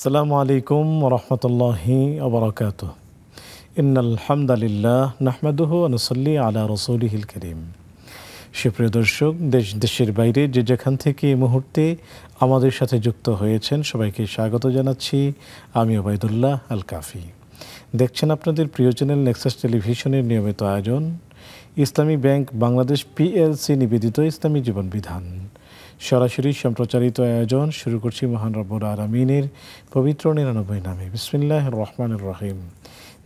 আসসালামু আলাইকুম রহমতুল্লাহি আবরকাত ইন্নালহামদালিল্লাহ নাহমাদুহ আনসল্লি আলা হিল করিম সুপ্রিয় দর্শক দেশ দেশের বাইরে যে যেখান থেকে এই মুহূর্তে আমাদের সাথে যুক্ত হয়েছেন সবাইকে স্বাগত জানাচ্ছি আমি ওবায়দুল্লাহ আল কাফি দেখছেন আপনাদের প্রিয় চ্যানেল নেক্সাস টেলিভিশনের নিয়মিত আয়োজন ইসলামী ব্যাংক বাংলাদেশ পিএলসি নিবেদিত ইসলামী জীবন বিধান সরাসরি সম্প্রচারিত আয়োজন শুরু করছি মহান রব্বুর আরামিনের পবিত্র নিরানব্বই নামে বিসমিল্লাহ রহমান রহিম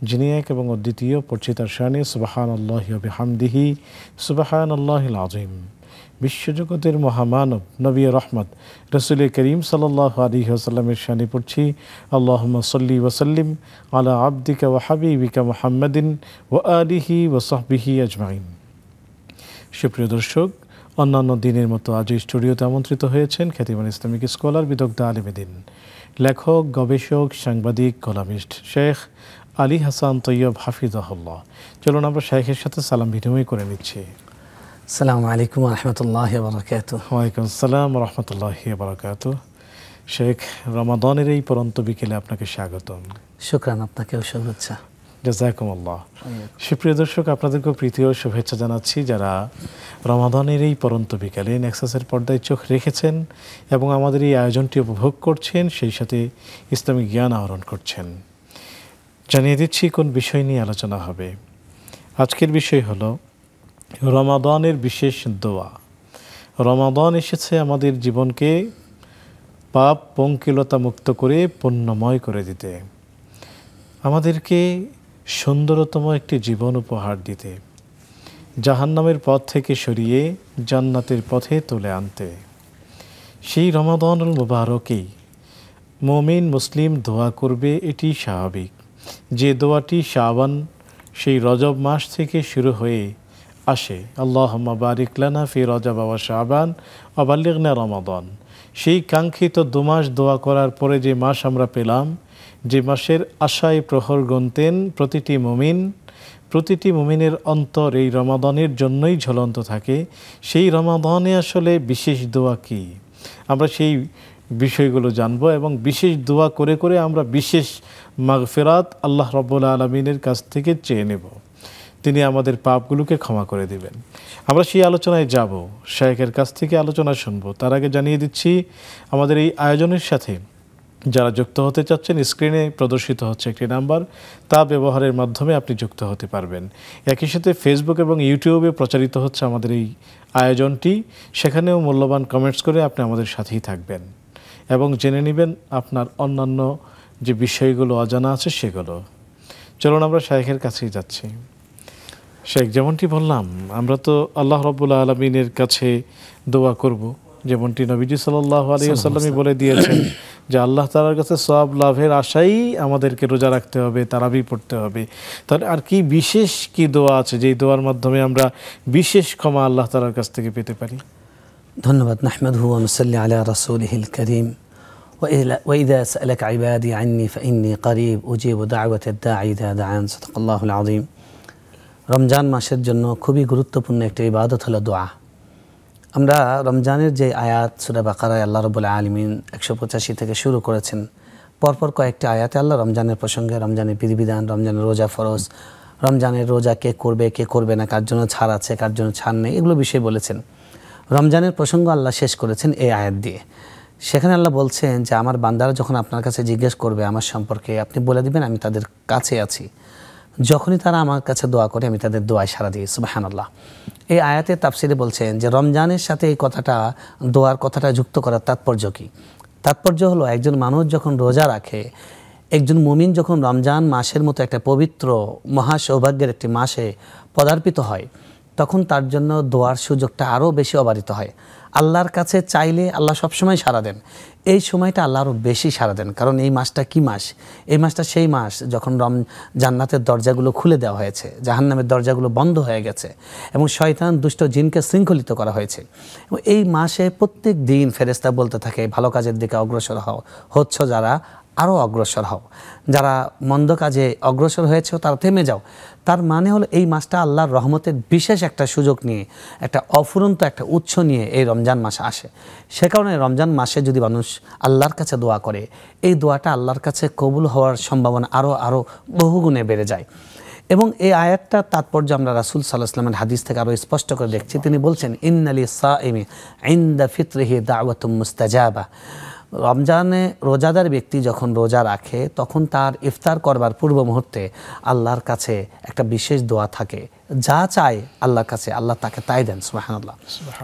যিনি এক এবং অদ্বিতীয় পরিচিতার শানে সুবাহান আল্লাহ হামদিহি সুবাহান আল্লাহ আজিম বিশ্বজগতের মহামানব নবী রহমত রসুল করিম সাল্লাহ আলী আসাল্লামের শানে পড়ছি আল্লাহমা সল্লি ওসাল্লিম আলা আব্দিকা ও হাবিবিকা মোহাম্মদিন ও আলিহি ওসহবিহি আজমাইন সুপ্রিয় দর্শক অন্যান্য দিনের মতো আজই স্টুডিওতে আমন্ত্রিত হয়েছেন খ্যাতিমান ইসলামিক স্কলার বিদগ্ধ আলিমেদিন লেখক গবেষক সাংবাদিক কলামিস্ট শেখ আলী হাসান তৈয়ব হাফিজাহুল্লাহ চলুন আমরা শেখের সাথে সালাম বিনিময় করে নিচ্ছি সালামু আলাইকুম রহমতুল্লাহ বরকাত ওয়ালাইকুম সালাম রহমতুল্লাহ বরকাত শেখ রমাদনের এই পরন্ত বিকেলে আপনাকে স্বাগতম শুক্রান আপনাকে শুভেচ্ছা জাজাকুমল্লাহ সুপ্রিয় দর্শক আপনাদেরকে প্রীতীয় শুভেচ্ছা জানাচ্ছি যারা রমাদানের এই পরন্ত বিকালে নেক্সাসের পর্দায় চোখ রেখেছেন এবং আমাদের এই আয়োজনটি উপভোগ করছেন সেই সাথে ইসলামিক জ্ঞান আহরণ করছেন জানিয়ে দিচ্ছি কোন বিষয় নিয়ে আলোচনা হবে আজকের বিষয় হল রমাদানের বিশেষ দোয়া রমাদান এসেছে আমাদের জীবনকে পাপ পঙ্কিলতা মুক্ত করে পণ্যময় করে দিতে আমাদেরকে সুন্দরতম একটি জীবন উপহার দিতে জাহান্নামের পথ থেকে সরিয়ে জান্নাতের পথে তুলে আনতে সেই রমাদানুল মুবারকেই মমিন মুসলিম দোয়া করবে এটি স্বাভাবিক যে দোয়াটি শাবান সেই রজব মাস থেকে শুরু হয়ে আসে আল্লাহ বারিকলানা ফি রজব আবা শাহবান অবাল্লিগনা রমাদন সেই কাঙ্ক্ষিত দুমাস দোয়া করার পরে যে মাস আমরা পেলাম যে মাসের আশায় প্রহর গুনতেন প্রতিটি মুমিন প্রতিটি মুমিনের অন্তর এই রমাদানের জন্যই ঝলন্ত থাকে সেই রমাদানে আসলে বিশেষ দোয়া কি আমরা সেই বিষয়গুলো জানব এবং বিশেষ দোয়া করে করে আমরা বিশেষ মাগফেরাত আল্লাহ রব্বুল্লা আলমিনের কাছ থেকে চেয়ে নেব তিনি আমাদের পাপগুলোকে ক্ষমা করে দিবেন আমরা সেই আলোচনায় যাব শায়েকের কাছ থেকে আলোচনা শুনব তার আগে জানিয়ে দিচ্ছি আমাদের এই আয়োজনের সাথে যারা যুক্ত হতে চাচ্ছেন স্ক্রিনে প্রদর্শিত হচ্ছে একটি নাম্বার তা ব্যবহারের মাধ্যমে আপনি যুক্ত হতে পারবেন একই সাথে ফেসবুক এবং ইউটিউবে প্রচারিত হচ্ছে আমাদের এই আয়োজনটি সেখানেও মূল্যবান কমেন্টস করে আপনি আমাদের সাথেই থাকবেন এবং জেনে নেবেন আপনার অন্যান্য যে বিষয়গুলো অজানা আছে সেগুলো চলুন আমরা শায়েখের কাছেই যাচ্ছি শেখ যেমনটি বললাম আমরা তো আল্লাহ রব্বুল্লা আলমিনের কাছে দোয়া করবো যেমনটি নবীজি সাল্লাহ আলিয়াল্লামই বলে দিয়েছেন যে আল্লাহ তালার কাছে সব লাভের আশাই আমাদেরকে রোজা রাখতে হবে তারাবি পড়তে হবে তাহলে আর কি বিশেষ কি দোয়া আছে যেই দোয়ার মাধ্যমে আমরা বিশেষ ক্ষমা আল্লাহ তালার কাছ থেকে পেতে পারি ধন্যবাদ নাহমদ হু মুসাল্লি আলা রাসুল হিল করিম وإذا سألك عبادي عني فإني قريب أجيب دعوة الداعي إذا دعان صدق الله العظيم রমজান মাসের জন্য খুবই গুরুত্বপূর্ণ একটি ইবাদত হলো দোয়া আমরা রমজানের যে আয়াত সুরা বাকারায় আল্লাহ রবুল্লা আলমিন একশো পঁচাশি থেকে শুরু করেছেন পরপর কয়েকটি আয়াতে আল্লাহ রমজানের প্রসঙ্গে রমজানের বিধিবিধান রমজানের রোজা ফরজ রমজানের রোজা কে করবে কে করবে না কার জন্য ছাড় আছে কার জন্য ছাড় নেই এগুলো বিষয়ে বলেছেন রমজানের প্রসঙ্গ আল্লাহ শেষ করেছেন এই আয়াত দিয়ে সেখানে আল্লাহ বলছেন যে আমার বান্দারা যখন আপনার কাছে জিজ্ঞেস করবে আমার সম্পর্কে আপনি বলে দিবেন আমি তাদের কাছে আছি যখনই তারা আমার কাছে দোয়া করে আমি তাদের দোয়ায় সারা দিই সুবাহানাল্লাহ এই আয়াতে তাফসিরে বলছেন যে রমজানের সাথে এই কথাটা দোয়ার কথাটা যুক্ত করার তাৎপর্য কী তাৎপর্য হলো একজন মানুষ যখন রোজা রাখে একজন মুমিন যখন রমজান মাসের মতো একটা পবিত্র মহা সৌভাগ্যের একটি মাসে পদার্পিত হয় তখন তার জন্য দোয়ার সুযোগটা আরও বেশি অবাধিত হয় আল্লাহর কাছে চাইলে আল্লাহ সবসময় সারা দেন এই সময়টা আল্লাহ আরও বেশি সারা দেন কারণ এই মাসটা কি মাস এই মাসটা সেই মাস যখন রম জান্নাতের দরজাগুলো খুলে দেওয়া হয়েছে জাহান্নামের দরজাগুলো বন্ধ হয়ে গেছে এবং শয়তান দুষ্ট জিনকে শৃঙ্খলিত করা হয়েছে এবং এই মাসে প্রত্যেক দিন ফেরেস্তা বলতে থাকে ভালো কাজের দিকে অগ্রসর হও হচ্ছ যারা আরও অগ্রসর হও যারা মন্দ কাজে অগ্রসর হয়েছে তারা থেমে যাও তার মানে হলো এই মাসটা আল্লাহর রহমতের বিশেষ একটা সুযোগ নিয়ে একটা অফুরন্ত একটা উৎস নিয়ে এই রমজান মাস আসে সে কারণে রমজান মাসে যদি মানুষ আল্লাহর কাছে দোয়া করে এই দোয়াটা আল্লাহর কাছে কবুল হওয়ার সম্ভাবনা আরও আরও বহুগুণে বেড়ে যায় এবং এই আয়াতটা তাৎপর্য আমরা রাসুল সাল্লাহ ইসলামের হাদিস থেকে আরও স্পষ্ট করে দেখছি তিনি বলছেন আলী সা ইন দা ফিতরিহি দাওয়াতুম মুস্তাজাবা রমজানে রোজাদার ব্যক্তি যখন রোজা রাখে তখন তার ইফতার করবার পূর্ব মুহূর্তে আল্লাহর কাছে একটা বিশেষ দোয়া থাকে যা চায় আল্লাহর কাছে আল্লাহ তাকে তাই দেন সুবাহান্লাহ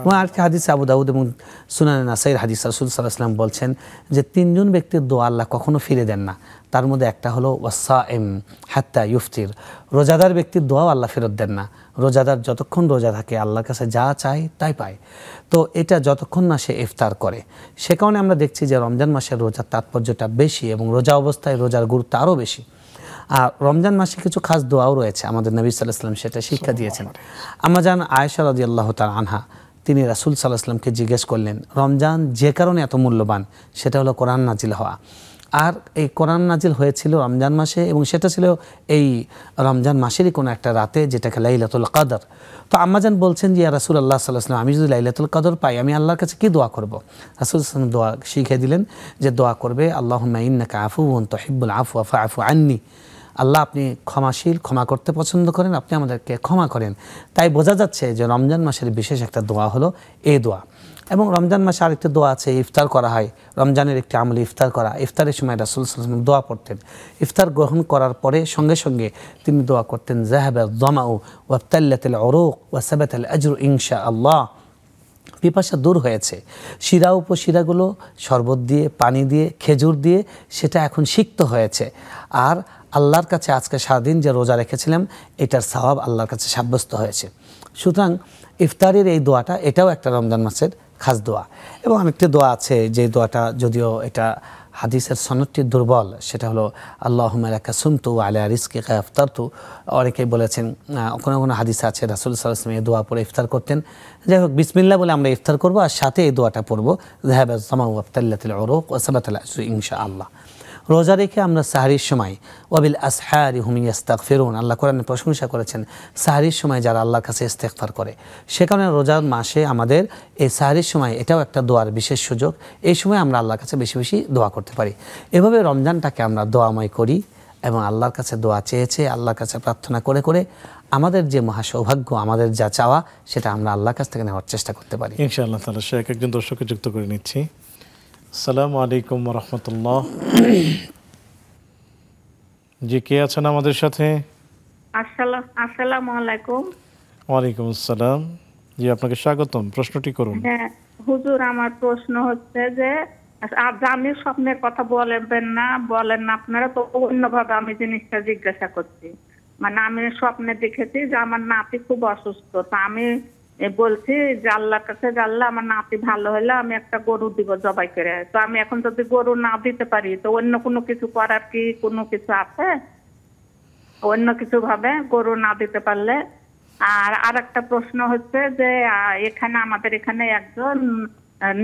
এবং আরেকটি হাদিস আবু দাউদ এবং সুনান নাসাইর হাদিস রাসুল সাল্লাহ সাল্লাম বলছেন যে তিনজন ব্যক্তির দোয়া আল্লাহ কখনো ফিরে দেন না তার মধ্যে একটা হলো ওয়াসা এম হাত্তা ইউফতির রোজাদার ব্যক্তির দোয়াও আল্লাহ ফেরত দেন না রোজাদার যতক্ষণ রোজা থাকে আল্লাহর কাছে যা চায় তাই পায় তো এটা যতক্ষণ না সে ইফতার করে সে কারণে আমরা দেখছি যে রমজান মাসের রোজার তাৎপর্যটা বেশি এবং রোজা অবস্থায় রোজার গুরুত্ব আরও বেশি আর রমজান মাসে কিছু খাস দোয়াও রয়েছে আমাদের নবী সাল্লাহ সাল্লাম সেটা শিক্ষা দিয়েছেন আমার জান আয়সা রাজি আল্লাহ তার আনহা তিনি রাসুল সাল্লাহ সাল্লামকে জিজ্ঞেস করলেন রমজান যে কারণে এত মূল্যবান সেটা হলো কোরআন নাজিল হওয়া আর এই কোরআন নাজিল হয়েছিল রমজান মাসে এবং সেটা ছিল এই রমজান মাসেরই কোনো একটা রাতে যেটাকে লাইলাতুল কাদর তো আম্মাজান বলছেন যে রাসুল আল্লাহ সাল্লাহ সাল্লাম আমি যদি লাইলাতুল কাদর পাই আমি আল্লাহর কাছে কী দোয়া করব রাসুল দোয়া শিখিয়ে দিলেন যে দোয়া করবে আল্লাহ মাইন্নাকা আফু তহিবুল আফু আফা আফু আন্নি আল্লাহ আপনি ক্ষমাশীল ক্ষমা করতে পছন্দ করেন আপনি আমাদেরকে ক্ষমা করেন তাই বোঝা যাচ্ছে যে রমজান মাসের বিশেষ একটা দোয়া হলো এই দোয়া এবং রমজান মাসে আরেকটি দোয়া আছে ইফতার করা হয় রমজানের একটি আমলে ইফতার করা ইফতারের সময় রাসুল সাল্লাম দোয়া পড়তেন ইফতার গ্রহণ করার পরে সঙ্গে সঙ্গে তিনি দোয়া করতেন জাহাবা জমাউ ওয়াবতাল্লাতেল অরুক ওয়াসাবাতাল আজরু ইনশা আল্লাহ পিপাসা দূর হয়েছে শিরা উপশিরাগুলো শরবত দিয়ে পানি দিয়ে খেজুর দিয়ে সেটা এখন সিক্ত হয়েছে আর আল্লাহর কাছে আজকে সারাদিন যে রোজা রেখেছিলাম এটার স্বভাব আল্লাহর কাছে সাব্যস্ত হয়েছে সুতরাং ইফতারের এই দোয়াটা এটাও একটা রমজান মাসের খাস দোয়া এবং আরেকটি দোয়া আছে যে দোয়াটা যদিও এটা হাদিসের সনদটি দুর্বল সেটা হলো আল্লাহ একা সুমতু আলিয়া রিস্কি ইফতারতু অনেকেই বলেছেন কোনো কোনো হাদিস আছে রাসুল সাল্লাহাম এই দোয়া পরে ইফতার করতেন যাই হোক বিসমিল্লা বলে আমরা ইফতার করবো আর সাথে এই দোয়াটা পড়বো জাহাবাজ জামা আফতাল্লাহ ওরক ওসাবাত ইনশা আল্লাহ রোজা রেখে আমরা সাহারির সময় ওবিল আসহারি হুমিয়াস্তাক ফেরুন আল্লাহ কোরআনে প্রশংসা করেছেন সাহারির সময় যারা আল্লাহর কাছে ইস্তেকফার করে সে কারণে রোজার মাসে আমাদের এই সাহারির সময় এটাও একটা দোয়ার বিশেষ সুযোগ এই সময় আমরা আল্লাহর কাছে বেশি বেশি দোয়া করতে পারি এভাবে রমজানটাকে আমরা দোয়াময় করি এবং আল্লাহর কাছে দোয়া চেয়েছে আল্লাহর কাছে প্রার্থনা করে করে আমাদের যে মহা সৌভাগ্য আমাদের যা চাওয়া সেটা আমরা আল্লাহর কাছ থেকে নেওয়ার চেষ্টা করতে পারি ইনশাআল্লাহ তাহলে সে একজন দর্শককে যুক্ত করে নিচ্ছি আসসালামু আলাইকুম রহমতুল্লাহ জি কে আছেন আমাদের সাথে ওয়ালাইকুম আসসালাম জি আপনাকে স্বাগতম প্রশ্নটি করুন হ্যাঁ, হুজুর আমার প্রশ্ন হচ্ছে যে আমি স্বপ্নের কথা বলবেন না বলেন না আপনারা তো অন্যভাবে আমি জিনিসটা জিজ্ঞাসা করছি মানে আমি স্বপ্নে দেখেছি যে আমার নাতি খুব অসুস্থ তা আমি বলছি যে আল্লাহর কাছে জানলা আল্লাহ আমার নাতি ভালো হলে আমি একটা গরু দিব জবাই করে তো আমি এখন যদি গরু না দিতে পারি তো অন্য কোনো কিছু করার কি কোনো কিছু আছে অন্য কিছু ভাবে গরু না দিতে পারলে আর আর একটা প্রশ্ন হচ্ছে যে এখানে আমাদের এখানে একজন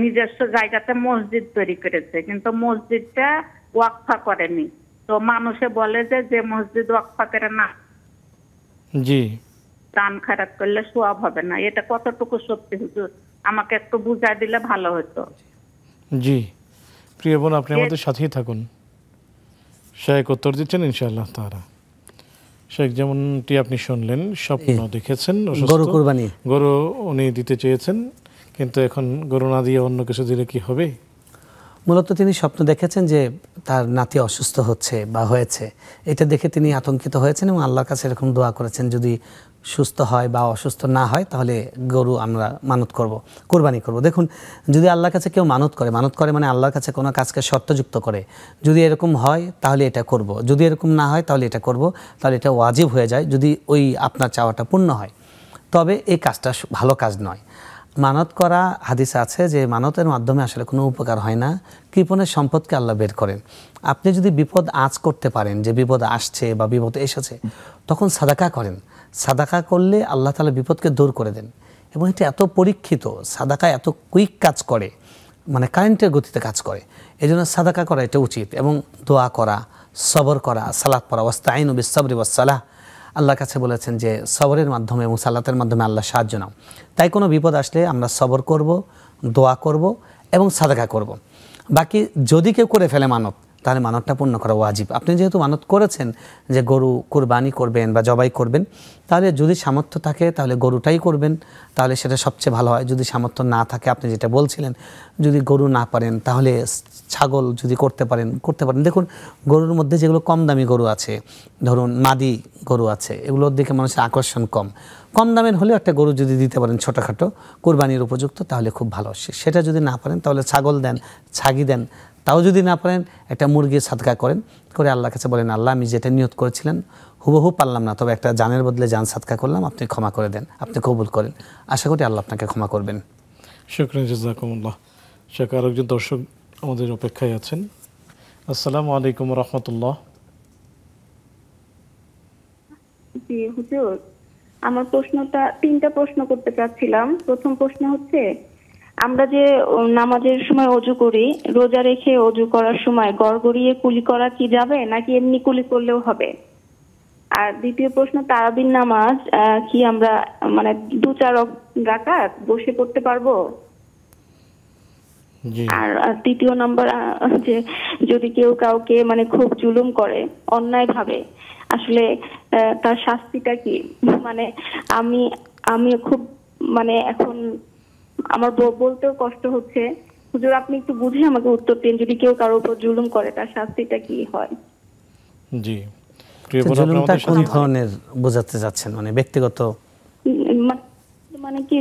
নিজস্ব জায়গাতে মসজিদ তৈরি করেছে কিন্তু মসজিদটা ওয়াকফা করেনি তো মানুষে বলে যে যে মসজিদ ওয়াকফা করে না জি কান খারাপ করলে সব হবে না এটা কতটুকু সত্যি হুজুর আমাকে একটু বুঝাই দিলে ভালো হতো জি প্রিয় বোন আপনি আমাদের সাথেই থাকুন শেখ উত্তর দিচ্ছেন ইনশাআল্লাহ তারা শেখ যেমনটি আপনি শুনলেন স্বপ্ন দেখেছেন গরু কোরবানি গরু উনি দিতে চেয়েছেন কিন্তু এখন গরু না দিয়ে অন্য কিছু দিলে কি হবে মূলত তিনি স্বপ্ন দেখেছেন যে তার নাতি অসুস্থ হচ্ছে বা হয়েছে এটা দেখে তিনি আতঙ্কিত হয়েছেন এবং আল্লাহর কাছে এরকম দোয়া করেছেন যদি সুস্থ হয় বা অসুস্থ না হয় তাহলে গরু আমরা মানত করব কোরবানি করব দেখুন যদি আল্লাহর কাছে কেউ মানত করে মানত করে মানে আল্লাহর কাছে কোনো কাজকে শর্তযুক্ত করে যদি এরকম হয় তাহলে এটা করব যদি এরকম না হয় তাহলে এটা করব তাহলে এটা ওয়াজিব হয়ে যায় যদি ওই আপনার চাওয়াটা পূর্ণ হয় তবে এই কাজটা ভালো কাজ নয় মানত করা হাদিস আছে যে মানতের মাধ্যমে আসলে কোনো উপকার হয় না কৃপণের সম্পদকে আল্লাহ বের করেন আপনি যদি বিপদ আঁচ করতে পারেন যে বিপদ আসছে বা বিপদ এসেছে তখন সাদাকা করেন সাদাকা করলে আল্লাহ তালা বিপদকে দূর করে দেন এবং এটা এত পরীক্ষিত সাদাকা এত কুইক কাজ করে মানে কারেন্টের গতিতে কাজ করে এই জন্য সাদাকা করা এটা উচিত এবং দোয়া করা সবর করা সালাত পড়া অবস্থা আইন উবিস সবরি ওয়াসালাহ আল্লাহর কাছে বলেছেন যে সবরের মাধ্যমে এবং সালাতের মাধ্যমে আল্লাহ সাহায্য নাও তাই কোনো বিপদ আসলে আমরা সবর করব দোয়া করব এবং সাদাকা করব বাকি যদি কেউ করে ফেলে মানব তাহলে মানতটা পূর্ণ করা ওয়াজিব আপনি যেহেতু মানত করেছেন যে গরু কোরবানি করবেন বা জবাই করবেন তাহলে যদি সামর্থ্য থাকে তাহলে গরুটাই করবেন তাহলে সেটা সবচেয়ে ভালো হয় যদি সামর্থ্য না থাকে আপনি যেটা বলছিলেন যদি গরু না পারেন তাহলে ছাগল যদি করতে পারেন করতে পারেন দেখুন গরুর মধ্যে যেগুলো কম দামি গরু আছে ধরুন মাদি গরু আছে এগুলোর দিকে মানুষের আকর্ষণ কম কম দামের হলেও একটা গরু যদি দিতে পারেন ছোটোখাটো কোরবানির উপযুক্ত তাহলে খুব ভালো সেটা যদি না পারেন তাহলে ছাগল দেন ছাগি দেন তাও যদি না পারেন একটা মুরগির সাদকা করেন করে আল্লাহর কাছে বলেন আল্লাহ আমি যেটা নিয়ত করেছিলেন হুবহু পারলাম না তবে একটা জানের বদলে জান সাদকা করলাম আপনি ক্ষমা করে দেন আপনি কবুল করেন আশা করি আল্লাহ আপনাকে ক্ষমা করবেন শুক্রান জাজাকুমুল্লাহ দর্শক আমাদের অপেক্ষায় আছেন আসসালামু আলাইকুম রহমতুল্লাহ আমার প্রশ্নটা তিনটা প্রশ্ন করতে চাচ্ছিলাম প্রথম প্রশ্ন হচ্ছে আমরা যে নামাজের সময় অজু করি রোজা রেখে অজু করার সময় গড় গড়িয়ে কুলি করা কি যাবে নাকি এমনি কুলি করলেও হবে আর দ্বিতীয় প্রশ্ন তারাবিন নামাজ কি আমরা মানে দু চার রাকাত বসে পড়তে পারবো আর তৃতীয় নম্বর যে যদি কেউ কাউকে মানে খুব জুলুম করে অন্যায় ভাবে আসলে তার শাস্তিটা কি মানে আমি আমি খুব মানে এখন আমার বলতেও কষ্ট হচ্ছে হুজুর আপনি একটু বুঝে আমাকে উত্তর দিন যদি কেউ কারো উপর জুলুম করে তার শাস্তিটা কি হয় জি জুলুমটা কোন ধরনের বোঝাতে যাচ্ছেন মানে ব্যক্তিগত মানে কি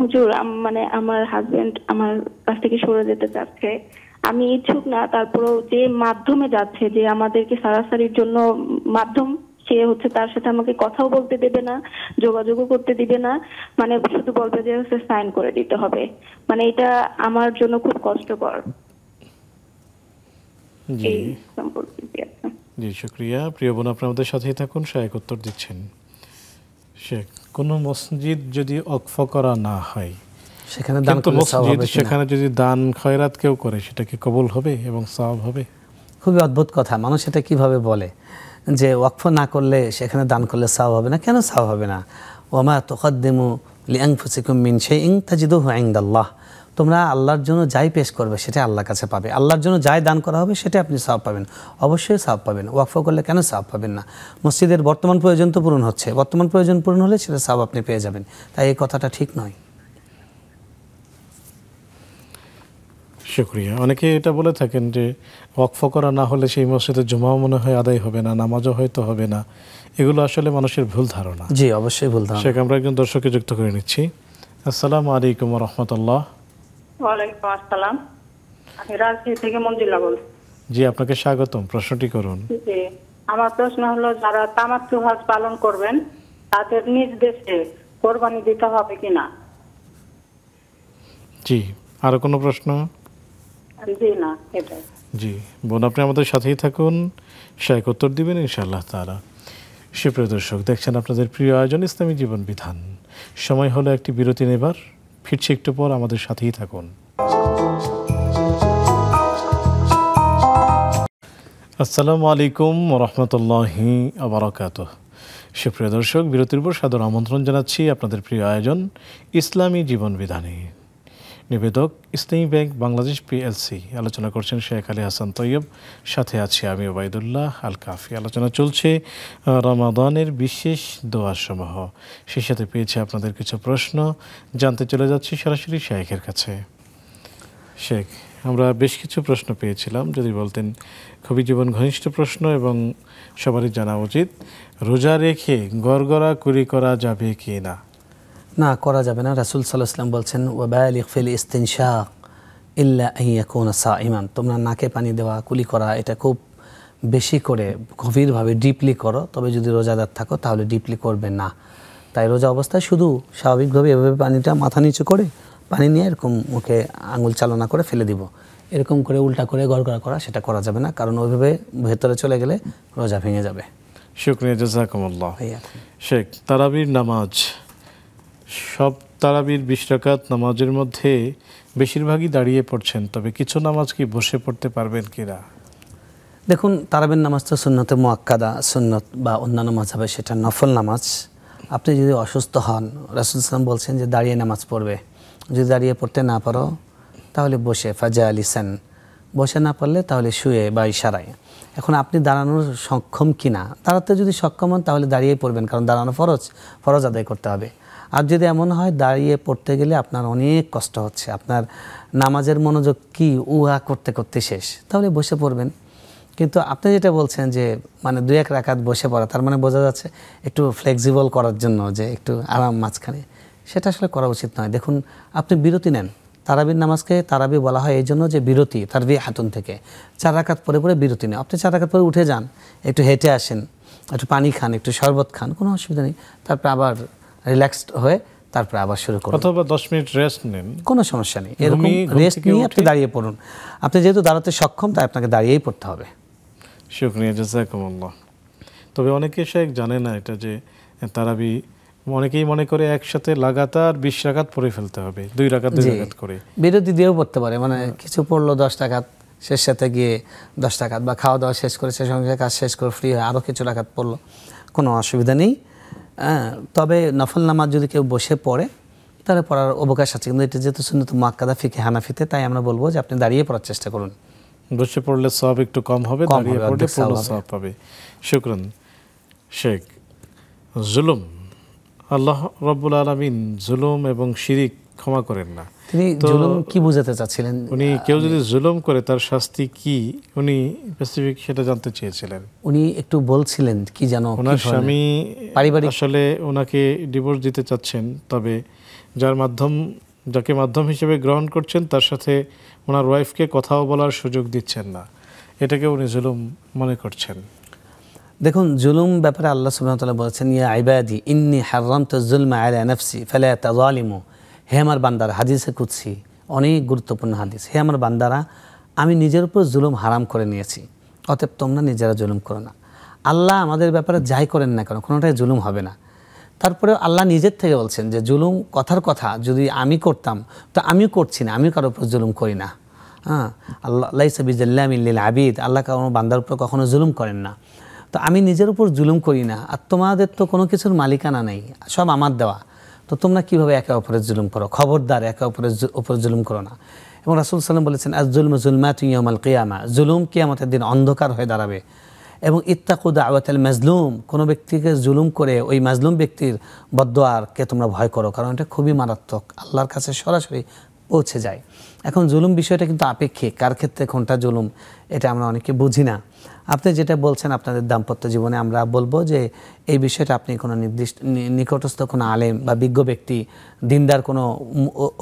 হুজুর মানে আমার হাজবেন্ড আমার কাছ থেকে সরে যেতে চাচ্ছে আমি ইচ্ছুক না তারপরেও যে মাধ্যমে যাচ্ছে যে আমাদেরকে সারাসারির জন্য মাধ্যম সে হচ্ছে তার সাথে আমাকে কথাও বলতে দেবে না যোগাযোগও করতে দিবে না মানে শুধু বলবে যে হচ্ছে সাইন করে দিতে হবে মানে এটা আমার জন্য খুব কষ্টকর জি শুক্রিয়া প্রিয় বোন সাথেই থাকুন উত্তর দিচ্ছেন শেখ কোনো মসজিদ যদি অকফ করা না হয় সেখানে দান মসজিদ সেখানে যদি দান খয়রাত কেউ করে সেটা কি কবুল হবে এবং সওয়াব হবে খুবই অদ্ভুত কথা মানুষ এটা কিভাবে বলে যে ওয়াকফ না করলে সেখানে দান করলে সাহ হবে না কেন সাহ হবে না ওমা তোকদ্দিমু লিয়াং ফুসিকুম মিন সে ইং তাজিদু হুয়াইন্দাল্লাহ তোমরা আল্লাহর জন্য যাই পেশ করবে সেটা আল্লাহর কাছে পাবে আল্লাহর জন্য যাই দান করা হবে সেটা আপনি সাহ পাবেন অবশ্যই সাহ পাবেন ওয়াকফ করলে কেন সাহ পাবেন না মসজিদের বর্তমান প্রয়োজন তো পূরণ হচ্ছে বর্তমান প্রয়োজন পূরণ হলে সেটা সাহ আপনি পেয়ে যাবেন তাই এই কথাটা ঠিক নয় শুক্রিয়া অনেকে এটা বলে থাকেন যে ওয়াকফ করা না হলে সেই মসজিদে জমাও মনে হয় আদায় হবে না নামাজও হয়তো হবে না এগুলো আসলে মানুষের ভুল ধারণা জি অবশ্যই ভুল ধারণা সেখানে আমরা একজন দর্শককে যুক্ত করে নিচ্ছি আসসালামু আলাইকুম রহমতুল্লাহ আসসালাম আমি থেকে জি আপনাকে স্বাগতম প্রশ্নটি করুন জি আমার প্রশ্ন হলো যারা তামাক হজ পালন করবেন তাদের নিজ দেশে কোরবানি দিতে হবে কিনা জি আর কোনো প্রশ্ন জি না বোন আপনি আমাদের সাথেই থাকুন শেখ উত্তর দিবেন ইনশাআল্লাহ তারা সুপ্রিয় দর্শক দেখছেন আপনাদের প্রিয় আয়োজন ইসলামী জীবন বিধান সময় হলো একটি বিরতি নেবার ফিরছি একটু পর আমাদের সাথেই থাকুন আসসালামু আলাইকুম রহমতুল্লাহি আবরাকাত সুপ্রিয় দর্শক বিরতির পর সাদর আমন্ত্রণ জানাচ্ছি আপনাদের প্রিয় আয়োজন ইসলামী জীবন বিধানে নিবেদক ইসলামী ব্যাংক বাংলাদেশ পিএলসি আলোচনা করছেন শেখ আলী হাসান তৈয়ব সাথে আছি আমি ওবায়দুল্লাহ আল কাফি আলোচনা চলছে রমাদানের বিশেষ দোয়ার সমূহ সে সাথে পেয়েছে আপনাদের কিছু প্রশ্ন জানতে চলে যাচ্ছি সরাসরি শেখের কাছে শেখ আমরা বেশ কিছু প্রশ্ন পেয়েছিলাম যদি বলতেন খুবই জীবন ঘনিষ্ঠ প্রশ্ন এবং সবারই জানা উচিত রোজা রেখে গড়গড়া কুড়ি করা যাবে কি না না করা যাবে না রাসুল সাল্লাম বলছেন ওয়াবায়াল ইকফিল ইস্তিনশা ইল্লা ইয়াকুন সা ইমান তোমরা নাকে পানি দেওয়া কুলি করা এটা খুব বেশি করে গভীরভাবে ডিপলি করো তবে যদি রোজাদার থাকো তাহলে ডিপলি করবে না তাই রোজা অবস্থায় শুধু স্বাভাবিকভাবে এভাবে পানিটা মাথা নিচু করে পানি নিয়ে এরকম মুখে আঙুল চালনা করে ফেলে দিব এরকম করে উল্টা করে গড়গড়া করা সেটা করা যাবে না কারণ ওইভাবে ভেতরে চলে গেলে রোজা ভেঙে যাবে শুক্রিয়া জাজাকুমুল্লাহ শেখ তারাবির নামাজ সব তারাবির বিশ নামাজের মধ্যে বেশিরভাগই দাঁড়িয়ে পড়ছেন তবে কিছু নামাজ কি বসে পড়তে পারবেন কিনা দেখুন তারাবির নামাজ তো সুন্নতে মোয়াক্কাদা সুন্নত বা অন্যান্য হবে সেটা নফল নামাজ আপনি যদি অসুস্থ হন রাসুল ইসলাম বলছেন যে দাঁড়িয়ে নামাজ পড়বে যদি দাঁড়িয়ে পড়তে না পারো তাহলে বসে ফাজা সেন বসে না পারলে তাহলে শুয়ে বা ইশারায় এখন আপনি দাঁড়ানোর সক্ষম কিনা দাঁড়াতে যদি সক্ষম হন তাহলে দাঁড়িয়ে পড়বেন কারণ দাঁড়ানো ফরজ ফরজ আদায় করতে হবে আর যদি এমন হয় দাঁড়িয়ে পড়তে গেলে আপনার অনেক কষ্ট হচ্ছে আপনার নামাজের মনোযোগ কি উহা করতে করতে শেষ তাহলে বসে পড়বেন কিন্তু আপনি যেটা বলছেন যে মানে দু এক রাখাত বসে পড়া তার মানে বোঝা যাচ্ছে একটু ফ্লেক্সিবল করার জন্য যে একটু আরাম মাঝখানে সেটা আসলে করা উচিত নয় দেখুন আপনি বিরতি নেন তারাবির নামাজকে তারাবি বলা হয় এই জন্য যে বিরতি তার বিয়ে হাতুন থেকে চার রাখাত পরে পরে বিরতি নেন আপনি চার রাখাত পরে উঠে যান একটু হেঁটে আসেন একটু পানি খান একটু শরবত খান কোনো অসুবিধা নেই তারপর আবার রিল্যাক্সড হয়ে তারপরে আবার শুরু করুন অথবা 10 মিনিট রেস্ট নিন কোনো সমস্যা নেই এরকম রেস্ট নিয়ে আপনি দাঁড়িয়ে পড়ুন আপনি যেহেতু দাঁড়াতে সক্ষম তাই আপনাকে দাঁড়িয়েই পড়তে হবে শুকরিয়া জাজাকুমুল্লাহ তবে অনেকে শেখ জানে না এটা যে তারাবি অনেকেই মনে করে একসাথে লাগাতার বিশ রাকাত পড়ে ফেলতে হবে দুই রাকাত দুই রাকাত করে বিরতি দিয়েও পড়তে পারে মানে কিছু পড়লো দশ টাকাত শেষ সাথে গিয়ে দশ টাকাত বা খাওয়া দাওয়া শেষ করে সে সঙ্গে কাজ শেষ করে ফ্রি হয়ে আরও কিছু রাকাত পড়লো কোনো অসুবিধা নেই হ্যাঁ, তবে নফল নামাজ যদি কেউ বসে পড়ে তাহলে পড়ার অবকাশ আছে কিন্তু এটা যেহেতু তো মাক্কাদা ফিকে হানাফিতে তাই আমরা বলবো যে আপনি দাঁড়িয়ে পড়ার চেষ্টা করুন বসে পড়লে সব একটু কম হবে দাঁড়িয়ে পড়লে পূর্ণ সব পাবে শেখ জুলুম আল্লাহ রব্বুল আলমিন জুলুম এবং শিরিক ক্ষমা করেন না তিনি জুলুম কি বুঝাতে চাচ্ছিলেন উনি কেউ যদি জুলুম করে তার শাস্তি কি উনি স্পেসিফিক সেটা জানতে চেয়েছিলেন উনি একটু বলছিলেন কি জানো ওনার স্বামী পারিবারিক আসলে ওনাকে ডিভোর্স দিতে চাচ্ছেন তবে যার মাধ্যম যাকে মাধ্যম হিসেবে গ্রহণ করছেন তার সাথে ওনার ওয়াইফকে কথাও বলার সুযোগ দিচ্ছেন না এটাকে উনি জুলুম মনে করছেন দেখুন জুলুম ব্যাপারে আল্লাহ সুবহানাহু ওয়া তাআলা বলেছেন ইয়া ইবাদি ইন্নী হারামতু যুলমা আলা নাফসি তা তাযালিমু হে আমার বান্দারা হাদিসে কুদছি অনেক গুরুত্বপূর্ণ হাদিস হে আমার বান্দারা আমি নিজের উপর জুলুম হারাম করে নিয়েছি অতএব তোমরা নিজেরা জুলুম করো না আল্লাহ আমাদের ব্যাপারে যাই করেন না কেন কোনোটাই জুলুম হবে না তারপরে আল্লাহ নিজের থেকে বলছেন যে জুলুম কথার কথা যদি আমি করতাম তো আমিও করছি না আমিও কারোর উপর জুলুম করি না হ্যাঁ আল্লাহ লাইসাবিজাল্লামিল্লিল আবিদ আল্লাহ কারণ বান্দার উপর কখনো জুলুম করেন না তো আমি নিজের উপর জুলুম করি না আর তোমাদের তো কোনো কিছুর মালিকানা নেই সব আমার দেওয়া তো তোমরা কীভাবে একে অপরের জুলুম করো খবরদার একে অপরের ওপরে জুলুম করো না এবং রাসুল সাল্লাম বলেছেন আজ জুলম জুলমা তুইয়মাল কেয়ামা জুলুম কেয়ামতের দিন অন্ধকার হয়ে দাঁড়াবে এবং ইত্তাকুদা আওয়াতাল মাজলুম কোনো ব্যক্তিকে জুলুম করে ওই মাজলুম ব্যক্তির বদোয়ারকে তোমরা ভয় করো কারণ এটা খুবই মারাত্মক আল্লাহর কাছে সরাসরি পৌঁছে যায় এখন জুলুম বিষয়টা কিন্তু আপেক্ষিক কার ক্ষেত্রে কোনটা জুলুম এটা আমরা অনেকে বুঝি না আপনি যেটা বলছেন আপনাদের দাম্পত্য জীবনে আমরা বলবো যে এই বিষয়টা আপনি কোনো নির্দিষ্ট নিকটস্থ কোনো আলেম বা বিজ্ঞ ব্যক্তি দিনদার কোনো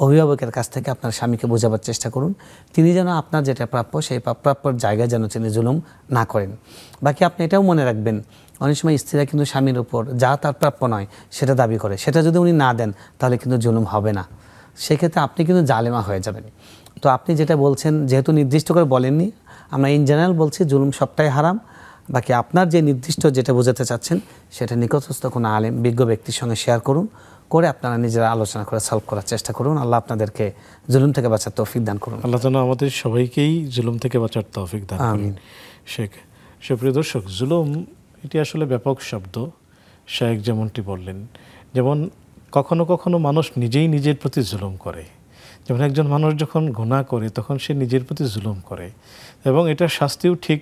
অভিভাবকের কাছ থেকে আপনার স্বামীকে বোঝাবার চেষ্টা করুন তিনি যেন আপনার যেটা প্রাপ্য সেই প্রাপ্যর জায়গায় যেন তিনি জুলুম না করেন বাকি আপনি এটাও মনে রাখবেন অনেক সময় স্ত্রীরা কিন্তু স্বামীর উপর যা তার প্রাপ্য নয় সেটা দাবি করে সেটা যদি উনি না দেন তাহলে কিন্তু জুলুম হবে না সেক্ষেত্রে আপনি কিন্তু জালেমা হয়ে যাবেন তো আপনি যেটা বলছেন যেহেতু নির্দিষ্ট করে বলেননি আমরা ইন জেনারেল বলছি জুলুম সবটাই হারাম বাকি আপনার যে নির্দিষ্ট যেটা বোঝাতে চাচ্ছেন সেটা নিকটস্থ কোনো আলেম বিজ্ঞ ব্যক্তির সঙ্গে শেয়ার করুন করে আপনারা নিজেরা আলোচনা করে সলভ করার চেষ্টা করুন আল্লাহ আপনাদেরকে জুলুম থেকে বাঁচার তৌফিক দান করুন আল্লাহ যেন আমাদের সবাইকেই জুলুম থেকে বাঁচার তৌফিক দান করুন শেখ সুপ্রিয় দর্শক জুলুম এটি আসলে ব্যাপক শব্দ শেখ যেমনটি বললেন যেমন কখনো কখনো মানুষ নিজেই নিজের প্রতি জুলুম করে যেমন একজন মানুষ যখন ঘুণা করে তখন সে নিজের প্রতি জুলুম করে এবং এটার শাস্তিও ঠিক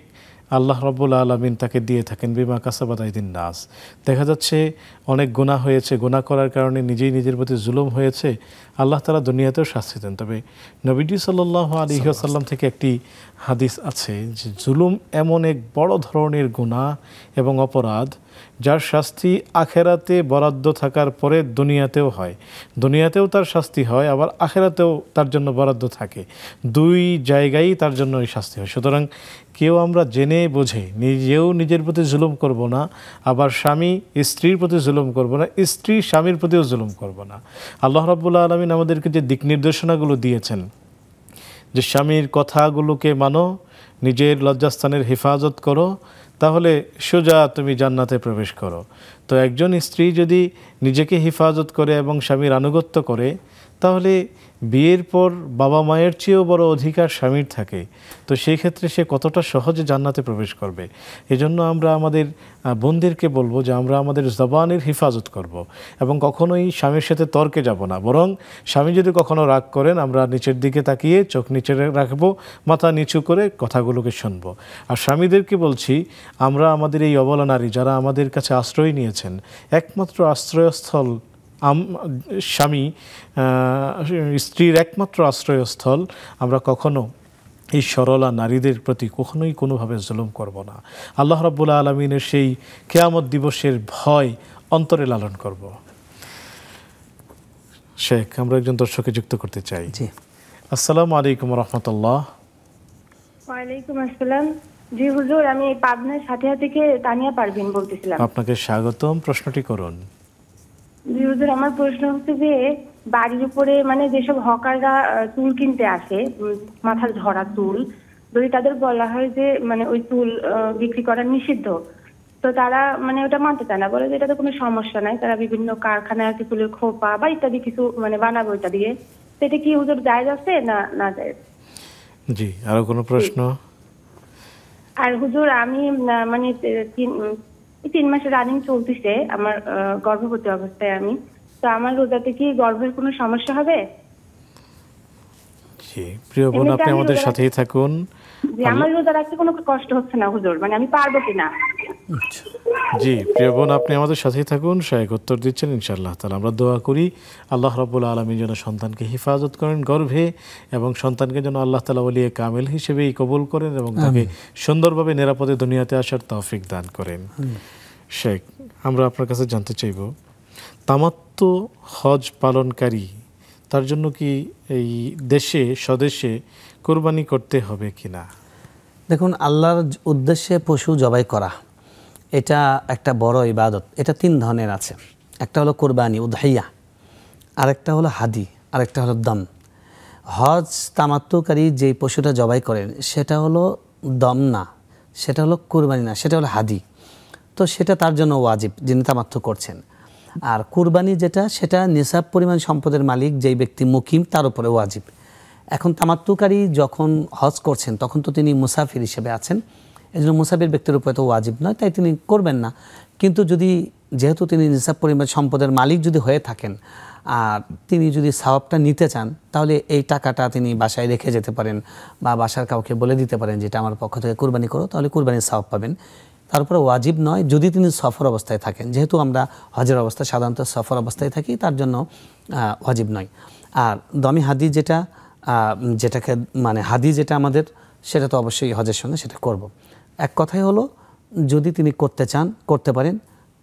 আল্লাহ রব্বুল আলমিন তাকে দিয়ে থাকেন বিমা কাসাবাদাইদিন নাস দেখা যাচ্ছে অনেক গুণা হয়েছে গুণা করার কারণে নিজেই নিজের প্রতি জুলুম হয়েছে আল্লাহ তালা দুনিয়াতেও শাস্তি দেন তবে নবীজি সাল্লাহ আলী আসাল্লাম থেকে একটি হাদিস আছে যে জুলুম এমন এক বড় ধরনের গুণা এবং অপরাধ যার শাস্তি আখেরাতে বরাদ্দ থাকার পরে দুনিয়াতেও হয় দুনিয়াতেও তার শাস্তি হয় আবার আখেরাতেও তার জন্য বরাদ্দ থাকে দুই জায়গায় তার জন্য এই শাস্তি হয় সুতরাং কেউ আমরা জেনে বোঝে নিজেও নিজের প্রতি জুলুম করব না আবার স্বামী স্ত্রীর প্রতি জুলুম করব না স্ত্রী স্বামীর প্রতিও জুলুম করব না আল্লাহ রাবুল্লাহ আলমিন আমাদেরকে যে দিক নির্দেশনাগুলো দিয়েছেন যে স্বামীর কথাগুলোকে মানো নিজের লজ্জাস্থানের হেফাজত করো তাহলে সোজা তুমি জান্নাতে প্রবেশ করো তো একজন স্ত্রী যদি নিজেকে হেফাজত করে এবং স্বামীর আনুগত্য করে তাহলে বিয়ের পর বাবা মায়ের চেয়েও বড় অধিকার স্বামীর থাকে তো সেই ক্ষেত্রে সে কতটা সহজে জান্নাতে প্রবেশ করবে এজন্য আমরা আমাদের বোনদেরকে বলবো যে আমরা আমাদের জবানের হেফাজত করব। এবং কখনোই স্বামীর সাথে তর্কে যাব না বরং স্বামী যদি কখনো রাগ করেন আমরা নিচের দিকে তাকিয়ে চোখ নিচে রাখবো মাথা নিচু করে কথাগুলোকে শুনব আর স্বামীদেরকে বলছি আমরা আমাদের এই অবলা নারী যারা আমাদের কাছে আশ্রয় নিয়েছেন একমাত্র আশ্রয়স্থল স্বামী স্ত্রীর একমাত্র আশ্রয়স্থল আমরা কখনো এই সরলা নারীদের প্রতি কখনোই কোনোভাবে জুলুম করব না আল্লাহ রব্বুল আলমিনের সেই কেয়ামত দিবসের ভয় অন্তরে লালন করব শেখ আমরা একজন দর্শককে যুক্ত করতে চাই জি আসসালামু আলাইকুম রহমতুল্লাহ আসসালাম জি হুজুর আমি পাবনার সাথে থেকে তানিয়া পারবিন বলতেছিলাম আপনাকে স্বাগতম প্রশ্নটি করুন বিরোধের আমার প্রশ্ন হচ্ছে যে বাড়ির উপরে মানে যেসব হকাররা চুল কিনতে আসে মাথার ধরা চুল যদি তাদের বলা হয় যে মানে ওই চুল বিক্রি করা নিষিদ্ধ তো তারা মানে ওটা মানতে চায় না বলে যে এটা তো কোনো সমস্যা নাই তারা বিভিন্ন কারখানায় কি চুলের খোপা বা ইত্যাদি কিছু মানে বানাবে ওইটা দিয়ে সেটা কি হুজুর যায় আছে না না যায় জি আর কোনো প্রশ্ন আর হুজুর আমি মানে এই তিন মাসের রানিং চলতেছে আমার গর্ভবতী অবস্থায় আমি তো আমার রোজাতে কি গর্ভের কোনো সমস্যা হবে জি প্রিয় বোন আপনি আমাদের সাথেই থাকুন জি আমার রোজা রাখতে কোনো কষ্ট হচ্ছে না হুজুর মানে আমি পারবো কিনা আচ্ছা। জি প্রিয় বোন আপনি আমাদের সাথেই থাকুন শায়েক উত্তর দিচ্ছেন ইনশাআল্লাহ তাহলে আমরা দোয়া করি আল্লাহ রব্বুল আলমী যেন সন্তানকে হেফাজত করেন গর্ভে এবং সন্তানকে যেন আল্লাহ তালা ওলিয়ে কামেল হিসেবেই কবুল করেন এবং তাকে সুন্দরভাবে নিরাপদে দুনিয়াতে আসার তৌফিক দান করেন শেখ আমরা আপনার কাছে জানতে চাইব তামাত্ম হজ পালনকারী তার জন্য কি এই দেশে স্বদেশে কোরবানি করতে হবে কি না দেখুন আল্লাহর উদ্দেশ্যে পশু জবাই করা এটা একটা বড় ইবাদত এটা তিন ধরনের আছে একটা হলো কোরবানি উধাইয়া আরেকটা হলো হাদি আরেকটা হলো দম হজ তামাত্মকারী যেই পশুটা জবাই করেন সেটা হলো দম না সেটা হলো কোরবানি না সেটা হলো হাদি তো সেটা তার জন্য ওয়াজিব যিনি তামাত্ম করছেন আর কুরবানি যেটা সেটা নিসাব পরিমাণ সম্পদের মালিক যেই ব্যক্তি মুকিম তার উপরে ওয়াজিব এখন তামাত্তুকারী যখন হজ করছেন তখন তো তিনি মুসাফির হিসেবে আছেন এই জন্য মুসাফির ব্যক্তির উপরে তো ওয়াজিব নয় তাই তিনি করবেন না কিন্তু যদি যেহেতু তিনি নিসাব পরিমাণ সম্পদের মালিক যদি হয়ে থাকেন আর তিনি যদি সাবাবটা নিতে চান তাহলে এই টাকাটা তিনি বাসায় রেখে যেতে পারেন বা বাসার কাউকে বলে দিতে পারেন যেটা আমার পক্ষ থেকে কোরবানি করো তাহলে কোরবানির সাবাব পাবেন তারপরে ওয়াজিব নয় যদি তিনি সফর অবস্থায় থাকেন যেহেতু আমরা হজের অবস্থা সাধারণত সফর অবস্থায় থাকি তার জন্য ওয়াজিব নয় আর দমি হাদি যেটা যেটাকে মানে হাদি যেটা আমাদের সেটা তো অবশ্যই হজের সঙ্গে সেটা করব। এক কথাই হলো যদি তিনি করতে চান করতে পারেন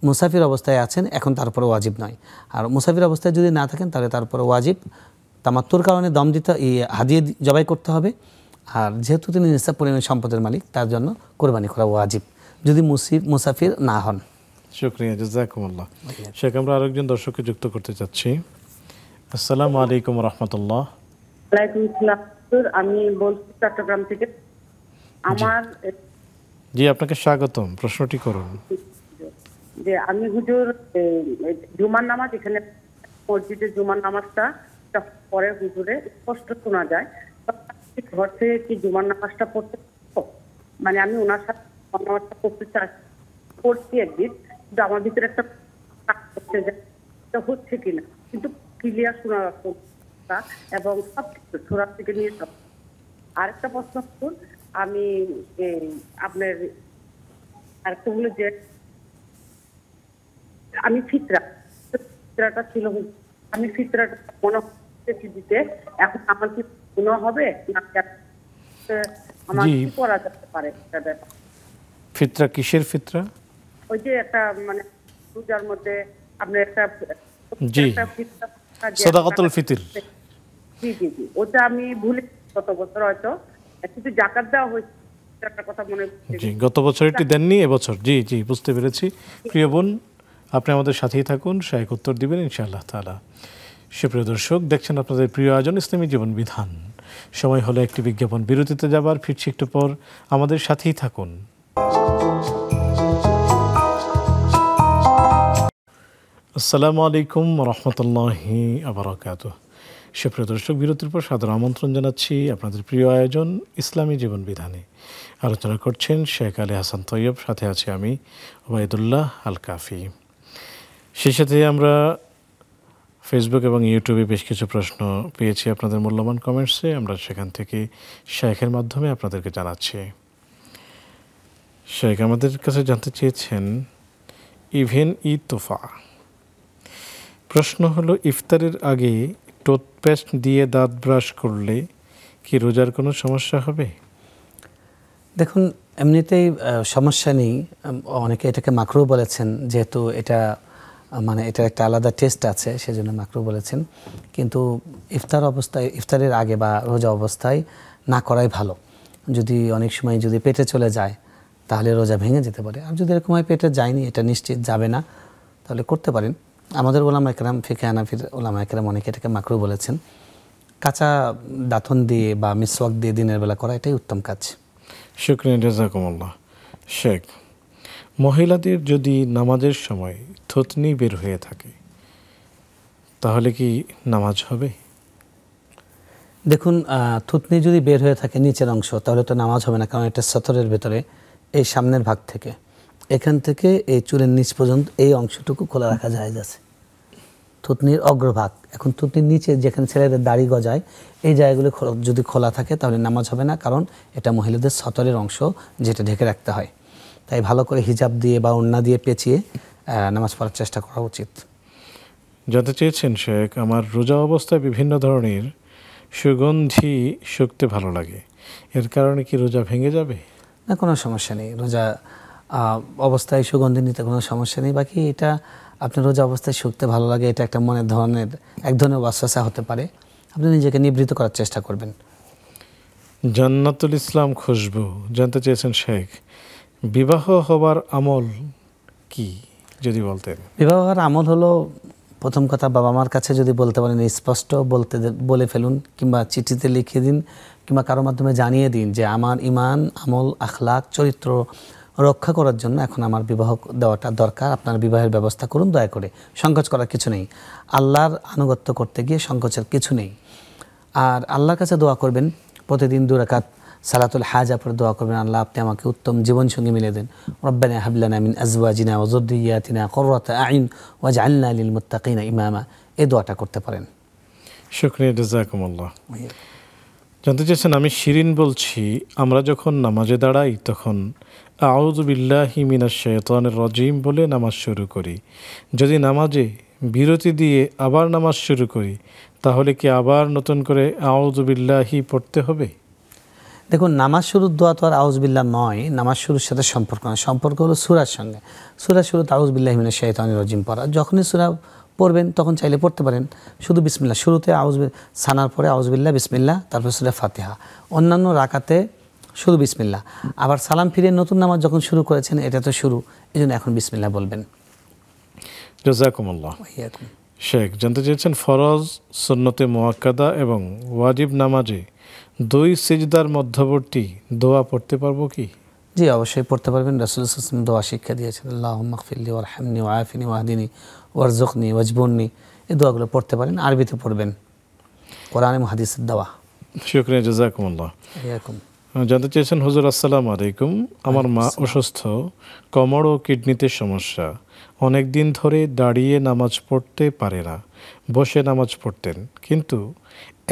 মুসাফির অবস্থায় আছেন এখন তারপর ওয়াজিব নয় আর মুসাফির অবস্থায় যদি না থাকেন তাহলে তারপর ওয়াজিব তামাত্তুর কারণে দম দিতে হাদিয়ে জবাই করতে হবে আর যেহেতু তিনি নিঃসাব পরিমাণ সম্পদের মালিক তার জন্য কোরবানি করা ওয়াজিব যদি মুসাফির না হন শুক্রিয়া জাজাকুমুল্লাহ আচ্ছা। শেখ আমরা আরেকজন দর্শককে যুক্ত করতে চাচ্ছি আসসালামু আলাইকুম রহমতুল্লাহ আমি বলছি চট্টগ্রাম থেকে আমার জি আপনাকে স্বাগতম প্রশ্নটি করুন যে আমি হুজুর জুমার নামাজ এখানে মসজিদে জুমার নামাজটা পরে হুজুরে স্পষ্ট শোনা যায় ঘর থেকে কি জুমার নামাজটা পড়তে মানে আমি ওনার সাথে আমার করতে করছি একদিন আমার ভিতরে একটা হচ্ছে কিনা কিন্তু ক্লিয়ার শোনা এবং সব কিছু ছোড়ার থেকে নিয়ে সব আরেকটা প্রশ্ন করুন আমি আপনার আরেকটা হলো যে আমি ফিতরা ফিতরাটা ছিল আমি ফিতরাটা মনে হচ্ছে দিতে এখন আমার কি গুণ হবে না আমার কি করা যেতে পারে ফিতরা কিসের ফিতরা ওই যে একটা মানে পূজার মধ্যে আপনি একটা জি সদাকাতুল ফিতর জি জি জি ওটা আমি ভুলে কত বছর হয়তো কিন্তু জাকাত দেওয়া হয়েছে জি গত বছর এটি দেননি এবছর জি জি বুঝতে পেরেছি প্রিয় বোন আপনি আমাদের সাথেই থাকুন শাহেক উত্তর দিবেন ইনশাআল্লাহ তালা সুপ্রিয় দর্শক দেখছেন আপনাদের প্রিয় আয়োজন ইসলামী জীবন বিধান সময় হলো একটি বিজ্ঞাপন বিরতিতে যাবার ফিরছি একটু পর আমাদের সাথেই থাকুন আসসালামু আলাইকুম রহমতুল্লাহি আবরাকাত সুপ্রিয় দর্শক বিরতির পর সাদর আমন্ত্রণ জানাচ্ছি আপনাদের প্রিয় আয়োজন ইসলামী জীবন বিধানে আলোচনা করছেন শেখ আলী হাসান তৈয়ব সাথে আছি আমি ওবায়দুল্লাহ আল কাফি সেই সাথে আমরা ফেসবুক এবং ইউটিউবে বেশ কিছু প্রশ্ন পেয়েছি আপনাদের মূল্যবান কমেন্টসে আমরা সেখান থেকে শেখের মাধ্যমে আপনাদেরকে জানাচ্ছি শেখ আমাদের কাছে জানতে চেয়েছেন ইভেন ই তোফা প্রশ্ন হলো ইফতারের আগে টুথপেস্ট দিয়ে দাঁত ব্রাশ করলে কি রোজার কোনো সমস্যা হবে দেখুন এমনিতেই সমস্যা নেই অনেকে এটাকে মাকরু বলেছেন যেহেতু এটা মানে এটা একটা আলাদা টেস্ট আছে সেজন্য মাকরু বলেছেন কিন্তু ইফতার অবস্থায় ইফতারের আগে বা রোজা অবস্থায় না করাই ভালো যদি অনেক সময় যদি পেটে চলে যায় তাহলে রোজা ভেঙে যেতে পারে আর যদি এরকম হয় পেটে যায়নি এটা নিশ্চিত যাবে না তাহলে করতে পারেন আমাদের ওলামা একরাম ফিকে আনাফির ওলামা একরাম অনেকে এটাকে মাকড়ু বলেছেন কাঁচা দাঁথন দিয়ে বা মিসওয়াক দিয়ে দিনের বেলা করা এটাই উত্তম কাজ শুক্রিয়া জাজাকুমল্লাহ শেখ মহিলাদের যদি নামাজের সময় থতনি বের হয়ে থাকে তাহলে কি নামাজ হবে দেখুন থুতনি যদি বের হয়ে থাকে নিচের অংশ তাহলে তো নামাজ হবে না কারণ এটা সতরের ভেতরে এই সামনের ভাগ থেকে এখান থেকে এই চুলের নিচ পর্যন্ত এই অংশটুকু খোলা রাখা যায় আছে থুতনির অগ্রভাগ এখন থুতনির নিচে যেখানে ছেলেদের দাড়ি গজায় এই জায়গাগুলো যদি খোলা থাকে তাহলে নামাজ হবে না কারণ এটা মহিলাদের সতরের অংশ যেটা ঢেকে রাখতে হয় তাই ভালো করে হিজাব দিয়ে বা অন্যা দিয়ে পেঁচিয়ে নামাজ পড়ার চেষ্টা করা উচিত যত চেয়েছেন শেখ আমার রোজা অবস্থায় বিভিন্ন ধরনের সুগন্ধি শুকতে ভালো লাগে এর কারণে কি রোজা ভেঙে যাবে না কোনো সমস্যা নেই রোজা অবস্থায় সুগন্ধি নিতে কোনো সমস্যা নেই বাকি এটা আপনি রোজা অবস্থায় শুকতে ভালো লাগে এটা একটা মনের ধরনের এক ধরনের বাসাসা হতে পারে আপনি নিজেকে নিবৃত করার চেষ্টা করবেন জান্নাতুল ইসলাম খুশবু জানতে চেয়েছেন শেখ বিবাহ হবার আমল কি যদি বলতেন বিবাহ হওয়ার আমল হলো প্রথম কথা বাবা মার কাছে যদি বলতে পারেন স্পষ্ট বলতে বলে ফেলুন কিংবা চিঠিতে লিখে দিন কিংবা কারো মাধ্যমে জানিয়ে দিন যে আমার ইমান আমল আখলাক চরিত্র রক্ষা করার জন্য এখন আমার বিবাহ দেওয়াটা দরকার আপনার বিবাহের ব্যবস্থা করুন দয়া করে সংকোচ করার কিছু নেই আল্লাহর আনুগত্য করতে গিয়ে সংকোচের কিছু নেই আর আল্লাহর কাছে দোয়া করবেন প্রতিদিন দুরাকাত সালাতুল হাজা পরে দোয়া করবেন আল্লাহ আপনি আমাকে উত্তম জীবন সঙ্গে মিলে দেন রব্বানা হাবলানা মিন আজওয়াজিনা ওজরিয়াতিনা কররাতা আইন ওয়াজ আল্লাহ লিল মুত্তাকিনা ইমামা এ দোয়াটা করতে পারেন শুক্রিয়া জাজাকুমুল্লাহ জানতে চেয়েছেন আমি শিরিন বলছি আমরা যখন নামাজে দাঁড়াই তখন আউজবিল্লাহি মিনা শেতনের রজিম বলে নামাজ শুরু করি যদি নামাজে বিরতি দিয়ে আবার নামাজ শুরু করি তাহলে কি আবার নতুন করে আউজবিল্লাহি পড়তে হবে দেখুন নামাজ শুরুর দোয়া তো আর আউজবিল্লা নয় নামাজ শুরুর সাথে সম্পর্ক নয় সম্পর্ক হলো সুরার সঙ্গে সুরা শুরুতে আউজবিল্লাহ মিনা শাহিতানি রজিম পড়া যখনই সুরা পড়বেন তখন চাইলে পড়তে পারেন শুধু বিসমিল্লা শুরুতে আউজ সানার পরে আউজবিল্লা বিসমিল্লা তারপর সুরা ফাতিহা অন্যান্য রাকাতে শুধু বিসমিল্লা আবার সালাম ফিরে নতুন নামাজ যখন শুরু করেছেন এটা তো শুরু এই জন্য এখন বিসমিল্লা বলবেন শেখ জানতে চেয়েছেন ফরজ সন্নতে মোয়াক্কাদা এবং ওয়াজিব নামাজে দুই সিজদার মধ্যবর্তী দোয়া পড়তে পারবো কি জি অবশ্যই পড়তে পারবেন রাসুল হাসান দোয়া শিক্ষা দিয়েছেন আল্লাহ ও ওরহামনি ওয়াহিনী ওর জখনি ওয়াজবন্নি এই দোয়াগুলো পড়তে পারেন আরবিতে পড়বেন কোরআন হাদিসের দোয়া শুক্রিয়া জাজাকুমুল্লাহ জানতে চেয়েছেন হুজুর আসসালামু আলাইকুম আমার মা অসুস্থ কোমর ও কিডনিতে সমস্যা অনেক দিন ধরে দাঁড়িয়ে নামাজ পড়তে পারে না বসে নামাজ পড়তেন কিন্তু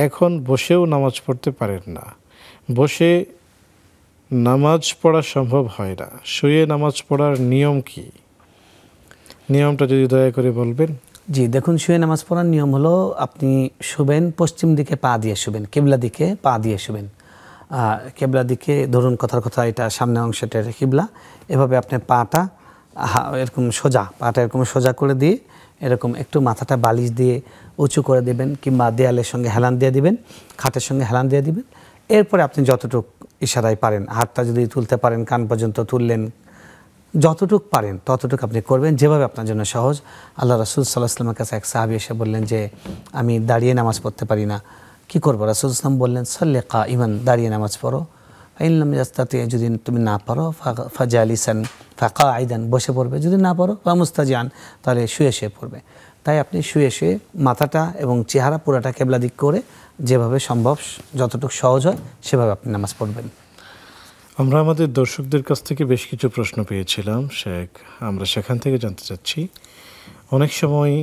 এখন বসেও নামাজ পড়তে পারেন না বসে নামাজ পড়া সম্ভব হয় না শুয়ে নামাজ পড়ার নিয়ম কি নিয়মটা যদি দয়া করে বলবেন জি দেখুন শুয়ে নামাজ পড়ার নিয়ম হলো আপনি শুবেন পশ্চিম দিকে পা দিয়ে শুবেন কেবলা দিকে পা দিয়ে শুবেন কেবলা দিকে ধরুন কথার কথা এটা সামনে অংশটা এটা কেবলা এভাবে আপনি পাটা এরকম সোজা পাটা এরকম সোজা করে দিয়ে এরকম একটু মাথাটা বালিশ দিয়ে উঁচু করে দেবেন কিংবা দেয়ালের সঙ্গে হেলান দিয়ে দিবেন খাটের সঙ্গে হেলান দিয়ে দিবেন এরপরে আপনি যতটুক ইশারায় পারেন হাতটা যদি তুলতে পারেন কান পর্যন্ত তুললেন যতটুক পারেন ততটুক আপনি করবেন যেভাবে আপনার জন্য সহজ আল্লাহ রাসুল সাল্লাহ আসলামের কাছে এক সাহাবি এসে বললেন যে আমি দাঁড়িয়ে নামাজ পড়তে পারি না কি করবো রাসুল ইসলাম বললেন সাল্লে ইমান দাঁড়িয়ে নামাজ পড়ো ইনলাম ইয়াস্তাতে যদি তুমি না পারো ফাজালিসান ফাঁকা আইদান বসে পড়বে যদি না পারো বা যান তাহলে শুয়ে শুয়ে পড়বে তাই আপনি শুয়ে শুয়ে মাথাটা এবং চেহারা পুরাটা কেবলা দিক করে যেভাবে সম্ভব যতটুকু সহজ হয় সেভাবে আপনি নামাজ পড়বেন আমরা আমাদের দর্শকদের কাছ থেকে বেশ কিছু প্রশ্ন পেয়েছিলাম শেখ আমরা সেখান থেকে জানতে চাচ্ছি অনেক সময়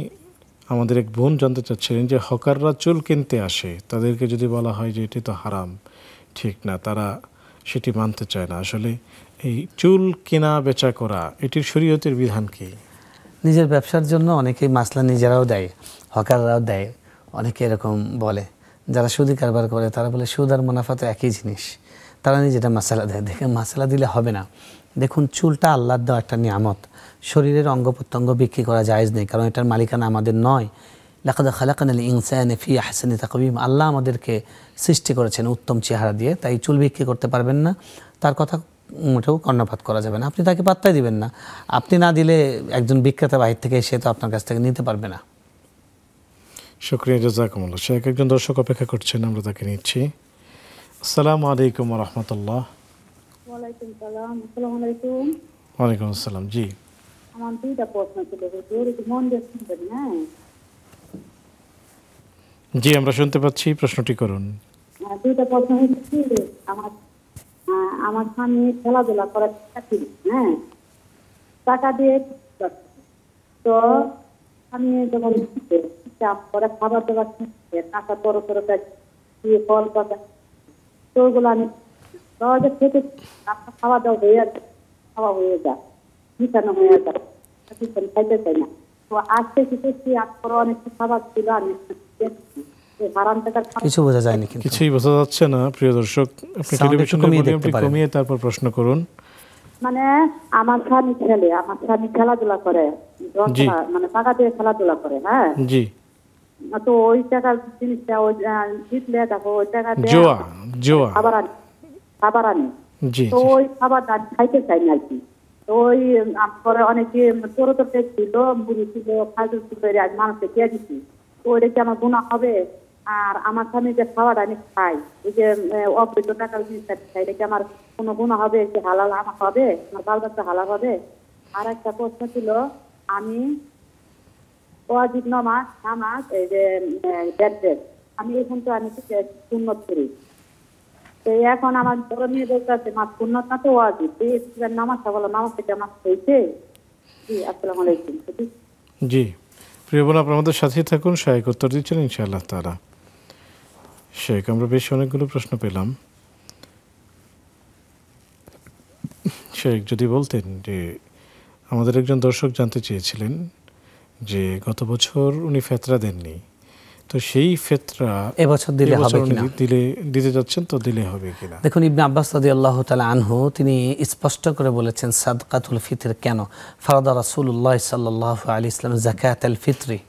আমাদের এক বোন জানতে চাচ্ছিলেন যে হকাররা চুল কিনতে আসে তাদেরকে যদি বলা হয় যে এটি তো হারাম ঠিক না তারা সেটি মানতে চায় না আসলে এই চুল কেনা বেচা করা এটির শরীয়তের বিধান কি নিজের ব্যবসার জন্য অনেকেই মাসলা নিজেরাও দেয় হকাররাও দেয় অনেকে এরকম বলে যারা সুদি কারবার করে তারা বলে সুদ আর মুনাফা তো একই জিনিস তারা নিজেটা মশালা দেয় দেখে মশালা দিলে হবে না দেখুন চুলটা আল্লাহ দেওয়া একটা নিয়ামত শরীরের অঙ্গ প্রত্যঙ্গ বিক্রি করা জায়জ নেই কারণ এটার মালিকানা আমাদের নয় লাকাদা খালাকানাল ইনসান ফি আহসানি তাকবিম আল্লাহ আমাদেরকে সৃষ্টি করেছেন উত্তম চেহারা দিয়ে তাই চুল বিক্রি করতে পারবেন না তার কথা মোটেও কর্ণপাত করা যাবে না আপনি তাকে পাত্তাই দিবেন না আপনি না দিলে একজন বিক্রেতা বাহির থেকে সে তো আপনার কাছ থেকে নিতে পারবে না শুক্রিয়া জাজাকুমুল্লা শেখ একজন দর্শক অপেক্ষা করছেন আমরা তাকে নিচ্ছি আসসালামু আলাইকুম রহমতুল্লাহ ওয়ালাইকুম আসসালাম জি আমার দুইটা প্রশ্ন ছিল মন জি আমরা শুনতে পাচ্ছি প্রশ্নটি করুন হ্যাঁ, দুইটা প্রশ্ন হচ্ছে আমার হ্যাঁ, আমার স্বামী খেলাধুলা করার চাকরি হ্যাঁ টাকা দিয়ে তো আমি যখন পরে খাবার দাবার টাকা বড় বড় দিয়ে ফল পাতা তো ওগুলো আমি সহজে খেতে খাওয়া দাওয়া হয়ে যাচ্ছে খাওয়া হয়ে যায় মিশানো হয়ে যায় খাইতে চাই না তো আজকে কিছু অনেক খাবার ছিল আমি কিছু বোঝা যায়নি কিন্তু কিছুই বোঝা যাচ্ছে না প্রিয় দর্শক আপনি টেলিভিশনের কমিয়ে তারপর প্রশ্ন করুন মানে আমার স্বামী আমার স্বামী খেলাধুলা করে মানে টাকা দিয়ে খেলাধুলা করে হ্যাঁ জি তো ওই টাকার জিনিসটা ওই জিতলে ওই টাকা দিয়ে জোয়া জোয়া খাবার আনি খাবার আনি জি তো ওই খাবার খাইতে চাই না কি তো ওই পরে অনেকে তোর তো ছিল বুড়ি ছিল ছিল মানুষকে দিচ্ছি ওইটা কি আমার গুণা হবে আর আমার স্বামী যে খাওয়াটা আমি খাই এই যে অবৃত টাকার জিনিসটা খাই এটা কি আমার কোনো গুণা হবে কি হালাল আমার হবে আমার বাল বাচ্চা হালাল হবে আর একটা প্রশ্ন ছিল আমি ওয়াজিব নমাজ নামাজ এই যে ব্যাড্রেস আমি এখন তো আমি উন্নত করি তো এখন আমার বড় মেয়ে আছে মা উন্নত না তো ওয়াজিব নামাজটা বলো নামাজটা কি হয়েছে জি আসসালামু আলাইকুম জি প্রিয় বোন আপনার আমাদের সাথেই থাকুন শায়েক উত্তর দিচ্ছেন ইনশাআল্লাহ তারা শেখ আমরা বেশ অনেকগুলো প্রশ্ন পেলাম শেখ যদি বলতেন যে আমাদের একজন দর্শক জানতে চেয়েছিলেন যে গত বছর উনি ফেতরা দেননি তো সেই ফেতরা এবছর দিলে হবে কিনা দিলে দিতে যাচ্ছেন তো দিলে হবে কিনা দেখুন ইবনে আব্বাস রাদিয়াল্লাহু তাআলা আনহু তিনি স্পষ্ট করে বলেছেন সাদকাতুল ফিতর কেন ফরাদ রাসূলুল্লাহ সাল্লাল্লাহু আলাইহি ইসলাম যাকাতুল ফিতরি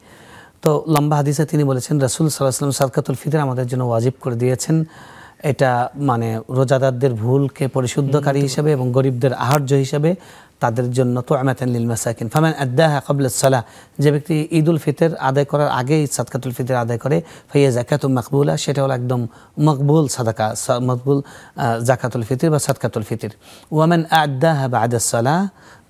তো লম্বা হাদিসে তিনি বলেছেন রাসূল সাল্লাল্লাহু আলাইহি সাদকাতুল ফিতর আমাদের জন্য ওয়াজিব করে দিয়েছেন এটা মানে রোজাদারদের ভুলকে পরিশুদ্ধকারী হিসেবে এবং গরিবদের আহার্য হিসেবে তাদের জন্য তো আমাতানিল মাসাকিন ফামান আদাহা কবল সালাহ যে ব্যক্তি ঈদ উল ফিতর আদায় করার আগেই সাদকাতুল ফিতর আদায় করে ফাইয়া জাকাত মকবুলা সেটা হলো একদম মকবুল সাদাকা মকবুল জাকাতুল ফিতির বা সাদকাতুল ফিতির ওয়ামান আদাহা বা আদাসালাহ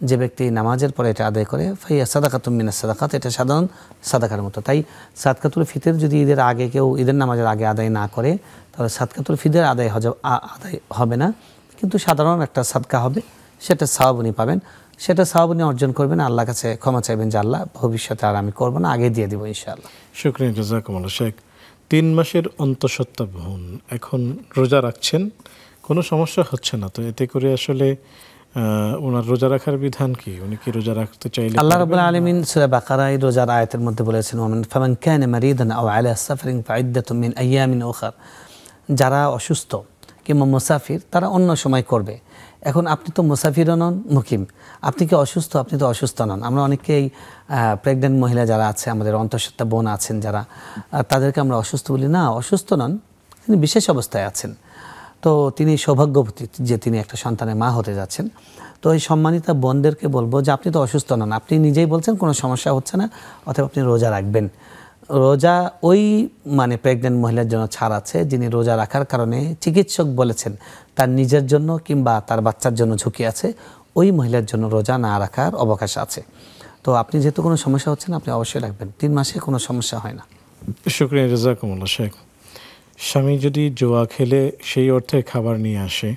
যে ব্যক্তি নামাজের পরে এটা আদায় করে ফাইয়া সাদাকাতুম মিনা সাদাকাত এটা সাধারণ সাদাকার মতো তাই সাদকাতুল ফিতর যদি ঈদের আগে কেউ ঈদের নামাজের আগে আদায় না করে তাহলে সাদকাতুল ফিতর আদায় আদায় হবে না কিন্তু সাধারণ একটা সাদকা হবে সেটা সাহাব উনি পাবেন সেটা সাহাব উনি অর্জন করবেন আল্লাহ কাছে ক্ষমা চাইবেন যে আল্লাহ ভবিষ্যতে আর আমি করবো না আগে দিয়ে দেবো ইনশাআল্লাহ শুক্রিয়া জাজাকুমুল্লা শেখ তিন মাসের অন্তঃসত্ত্বা ভ্রমণ এখন রোজা রাখছেন কোনো সমস্যা হচ্ছে না তো এতে করে আসলে ওনার রোজা রাখার বিধান কি উনি কি রোজা রাখতে চাইলেন আল্লাহ রাব্বুল আলামিন সূরা বাকারায় রোজার আয়াতের মধ্যে বলেছেন ওমান ফামান কানা মারিদান আও আলা সাফারিন ফাইদ্দাতুম মিন আইয়ামিন উখরা যারা অসুস্থ কিংবা মুসাফির তারা অন্য সময় করবে এখন আপনি তো মুসাফিরও নন মুকিম আপনি কি অসুস্থ আপনি তো অসুস্থ নন আমরা অনেকেই প্রেগনেন্ট মহিলা যারা আছে আমাদের অন্তঃসত্ত্বা বোন আছেন যারা তাদেরকে আমরা অসুস্থ বলি না অসুস্থ নন তিনি বিশেষ অবস্থায় আছেন তো তিনি সৌভাগ্যবতী যে তিনি একটা সন্তানের মা হতে যাচ্ছেন তো এই সম্মানিতা বোনদেরকে বলবো যে আপনি তো অসুস্থ নন আপনি নিজেই বলছেন কোনো সমস্যা হচ্ছে না অথবা আপনি রোজা রাখবেন রোজা ওই মানে প্রেগনেন্ট মহিলার জন্য ছাড় আছে যিনি রোজা রাখার কারণে চিকিৎসক বলেছেন তার নিজের জন্য কিংবা তার বাচ্চার জন্য ঝুঁকি আছে ওই মহিলার জন্য রোজা না রাখার অবকাশ আছে তো আপনি যেহেতু কোনো সমস্যা হচ্ছেন আপনি অবশ্যই রাখবেন তিন মাসে কোনো সমস্যা হয় না শুক্রিয়া কমল শেখ স্বামী যদি জোয়া খেলে সেই অর্থে খাবার নিয়ে আসে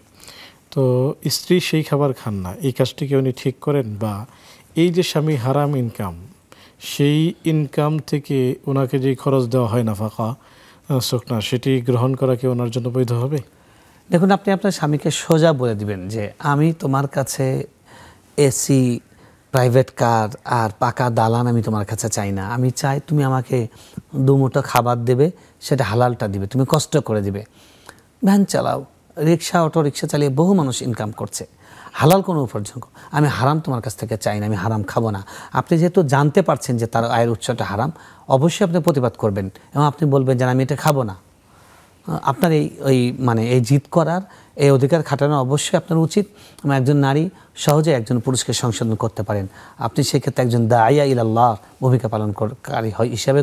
তো স্ত্রী সেই খাবার খান না এই কাজটিকে উনি ঠিক করেন বা এই যে স্বামী হারাম ইনকাম সেই ইনকাম থেকে ওনাকে যে খরচ দেওয়া হয় না ফাঁকা সোকনা সেটি গ্রহণ করা কি ওনার জন্য বৈধ হবে দেখুন আপনি আপনার স্বামীকে সোজা বলে দিবেন যে আমি তোমার কাছে এসি প্রাইভেট কার আর পাকা দালান আমি তোমার কাছে চাই না আমি চাই তুমি আমাকে দুমুঠো খাবার দেবে সেটা হালালটা দিবে তুমি কষ্ট করে দিবে ভ্যান চালাও রিক্সা অটো রিক্সা চালিয়ে বহু মানুষ ইনকাম করছে হালাল কোনো উপার্জন করো আমি হারাম তোমার কাছ থেকে চাই না আমি হারাম খাবো না আপনি যেহেতু জানতে পারছেন যে তার আয়ের উৎসটা হারাম অবশ্যই আপনি প্রতিবাদ করবেন এবং আপনি বলবেন যে আমি এটা খাবো না আপনার এই ওই মানে এই জিত করার এই অধিকার খাটানো অবশ্যই আপনার উচিত একজন নারী সহজে একজন পুরুষকে সংশোধন করতে পারেন আপনি সেক্ষেত্রে একজন দায়া ইলাল্লাহ ভূমিকা পালনকারী হয় হিসাবে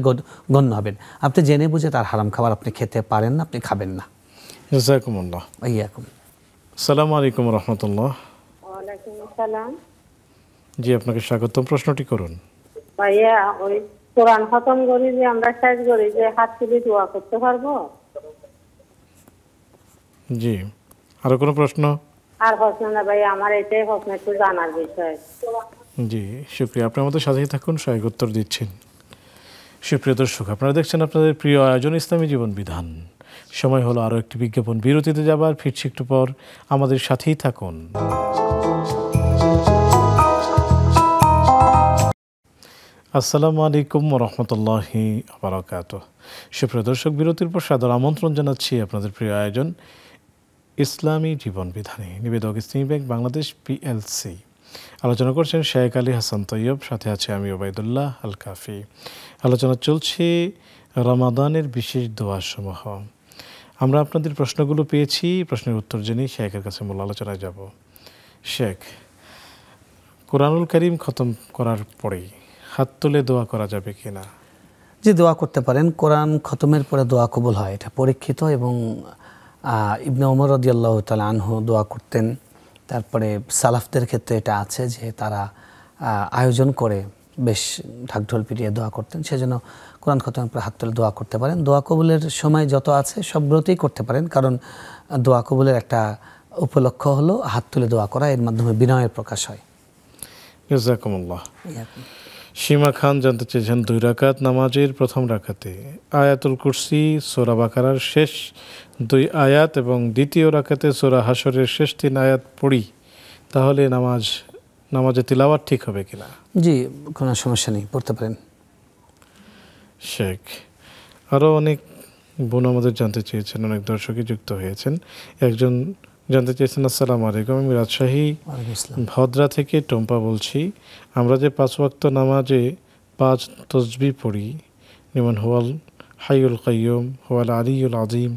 গণ্য হবেন আপনি জেনে বুঝে তার হারাম খাবার আপনি খেতে পারেন না আপনি খাবেন না সালামু সালাম আলাইকুম রহমতুল্লাহ আসসালাম জি আপনাকে স্বাগত প্রশ্নটি করুন ভাইয়া ওই কোরআন খতম করি যে আমরা শেষ করি যে হাত তুলে দোয়া করতে পারবো জি আরো কোনো প্রশ্ন আর প্রশ্ন না ভাই আমার এটাই প্রশ্ন একটু জানার বিষয় জি শুক্রিয়া আপনার মতো সাথেই থাকুন সহায়ক উত্তর দিচ্ছেন সুপ্রিয় দর্শক আপনারা দেখছেন আপনাদের প্রিয় আয়োজন ইসলামী জীবন বিধান সময় হলো আরও একটি বিজ্ঞাপন বিরতিতে যাবার ফিরছি একটু পর আমাদের সাথেই থাকুন আসসালামু আলাইকুম রহমতুল্লাহি আবরাকাত সুপ্রিয় দর্শক বিরতির পর সাদর আমন্ত্রণ জানাচ্ছি আপনাদের প্রিয় আয়োজন ইসলামী জীবন বিধানে নিবেদক ইসলামী ব্যাংক বাংলাদেশ পিএলসি আলোচনা করছেন শেখ আলী হাসান তৈয়ব সাথে আছে আমি ওবায়দুল্লাহ আল কাফি আলোচনা চলছে রমাদানের বিশেষ দোয়াসমূহ আমরা আপনাদের প্রশ্নগুলো পেয়েছি প্রশ্নের উত্তর জেনে শেখের কাছে মূল আলোচনায় যাব শেখ কোরআনুল করিম খতম করার পরেই হাত তুলে দোয়া করা যাবে কি না যে দোয়া করতে পারেন কোরআন খতমের পরে দোয়া কবুল হয় এটা পরীক্ষিত এবং ইবনে ওমর রদিয়াল্লাহ তালা আনহু দোয়া করতেন তারপরে সালাফদের ক্ষেত্রে এটা আছে যে তারা আয়োজন করে বেশ ঢাকঢোল পিটিয়ে দোয়া করতেন সেজন্য কোরআন খতমের পরে হাত তুলে দোয়া করতে পারেন দোয়া কবুলের সময় যত আছে সবগুলোতেই করতে পারেন কারণ দোয়া কবুলের একটা উপলক্ষ হলো হাত তুলে দোয়া করা এর মাধ্যমে বিনয়ের প্রকাশ হয় জাকুমুল্লাহ সীমা খান জানতে চেয়েছেন দুই রাকাত নামাজের প্রথম রাকাতে আয়াতুল কুরসি সোরা বাকারার শেষ দুই আয়াত এবং দ্বিতীয় রাকাতে সোরা হাসরের শেষ তিন আয়াত পড়ি তাহলে নামাজ নামাজে তিলাওয়ার ঠিক হবে কিনা জি কোনো সমস্যা নেই পড়তে পারেন শেখ আরও অনেক বোন আমাদের জানতে চেয়েছেন অনেক দর্শকই যুক্ত হয়েছেন একজন জানতে চাইছেন আসসালামু আলাইকুম আমি রাজশাহী ভদ্রা থেকে টম্পা বলছি আমরা যে পাঁচ ওয়াক্ত নামাজে পাঁচ তসবি পড়ি যেমন হোয়াল হাইউল কাইয়ম হোয়াল আলিউল আজিম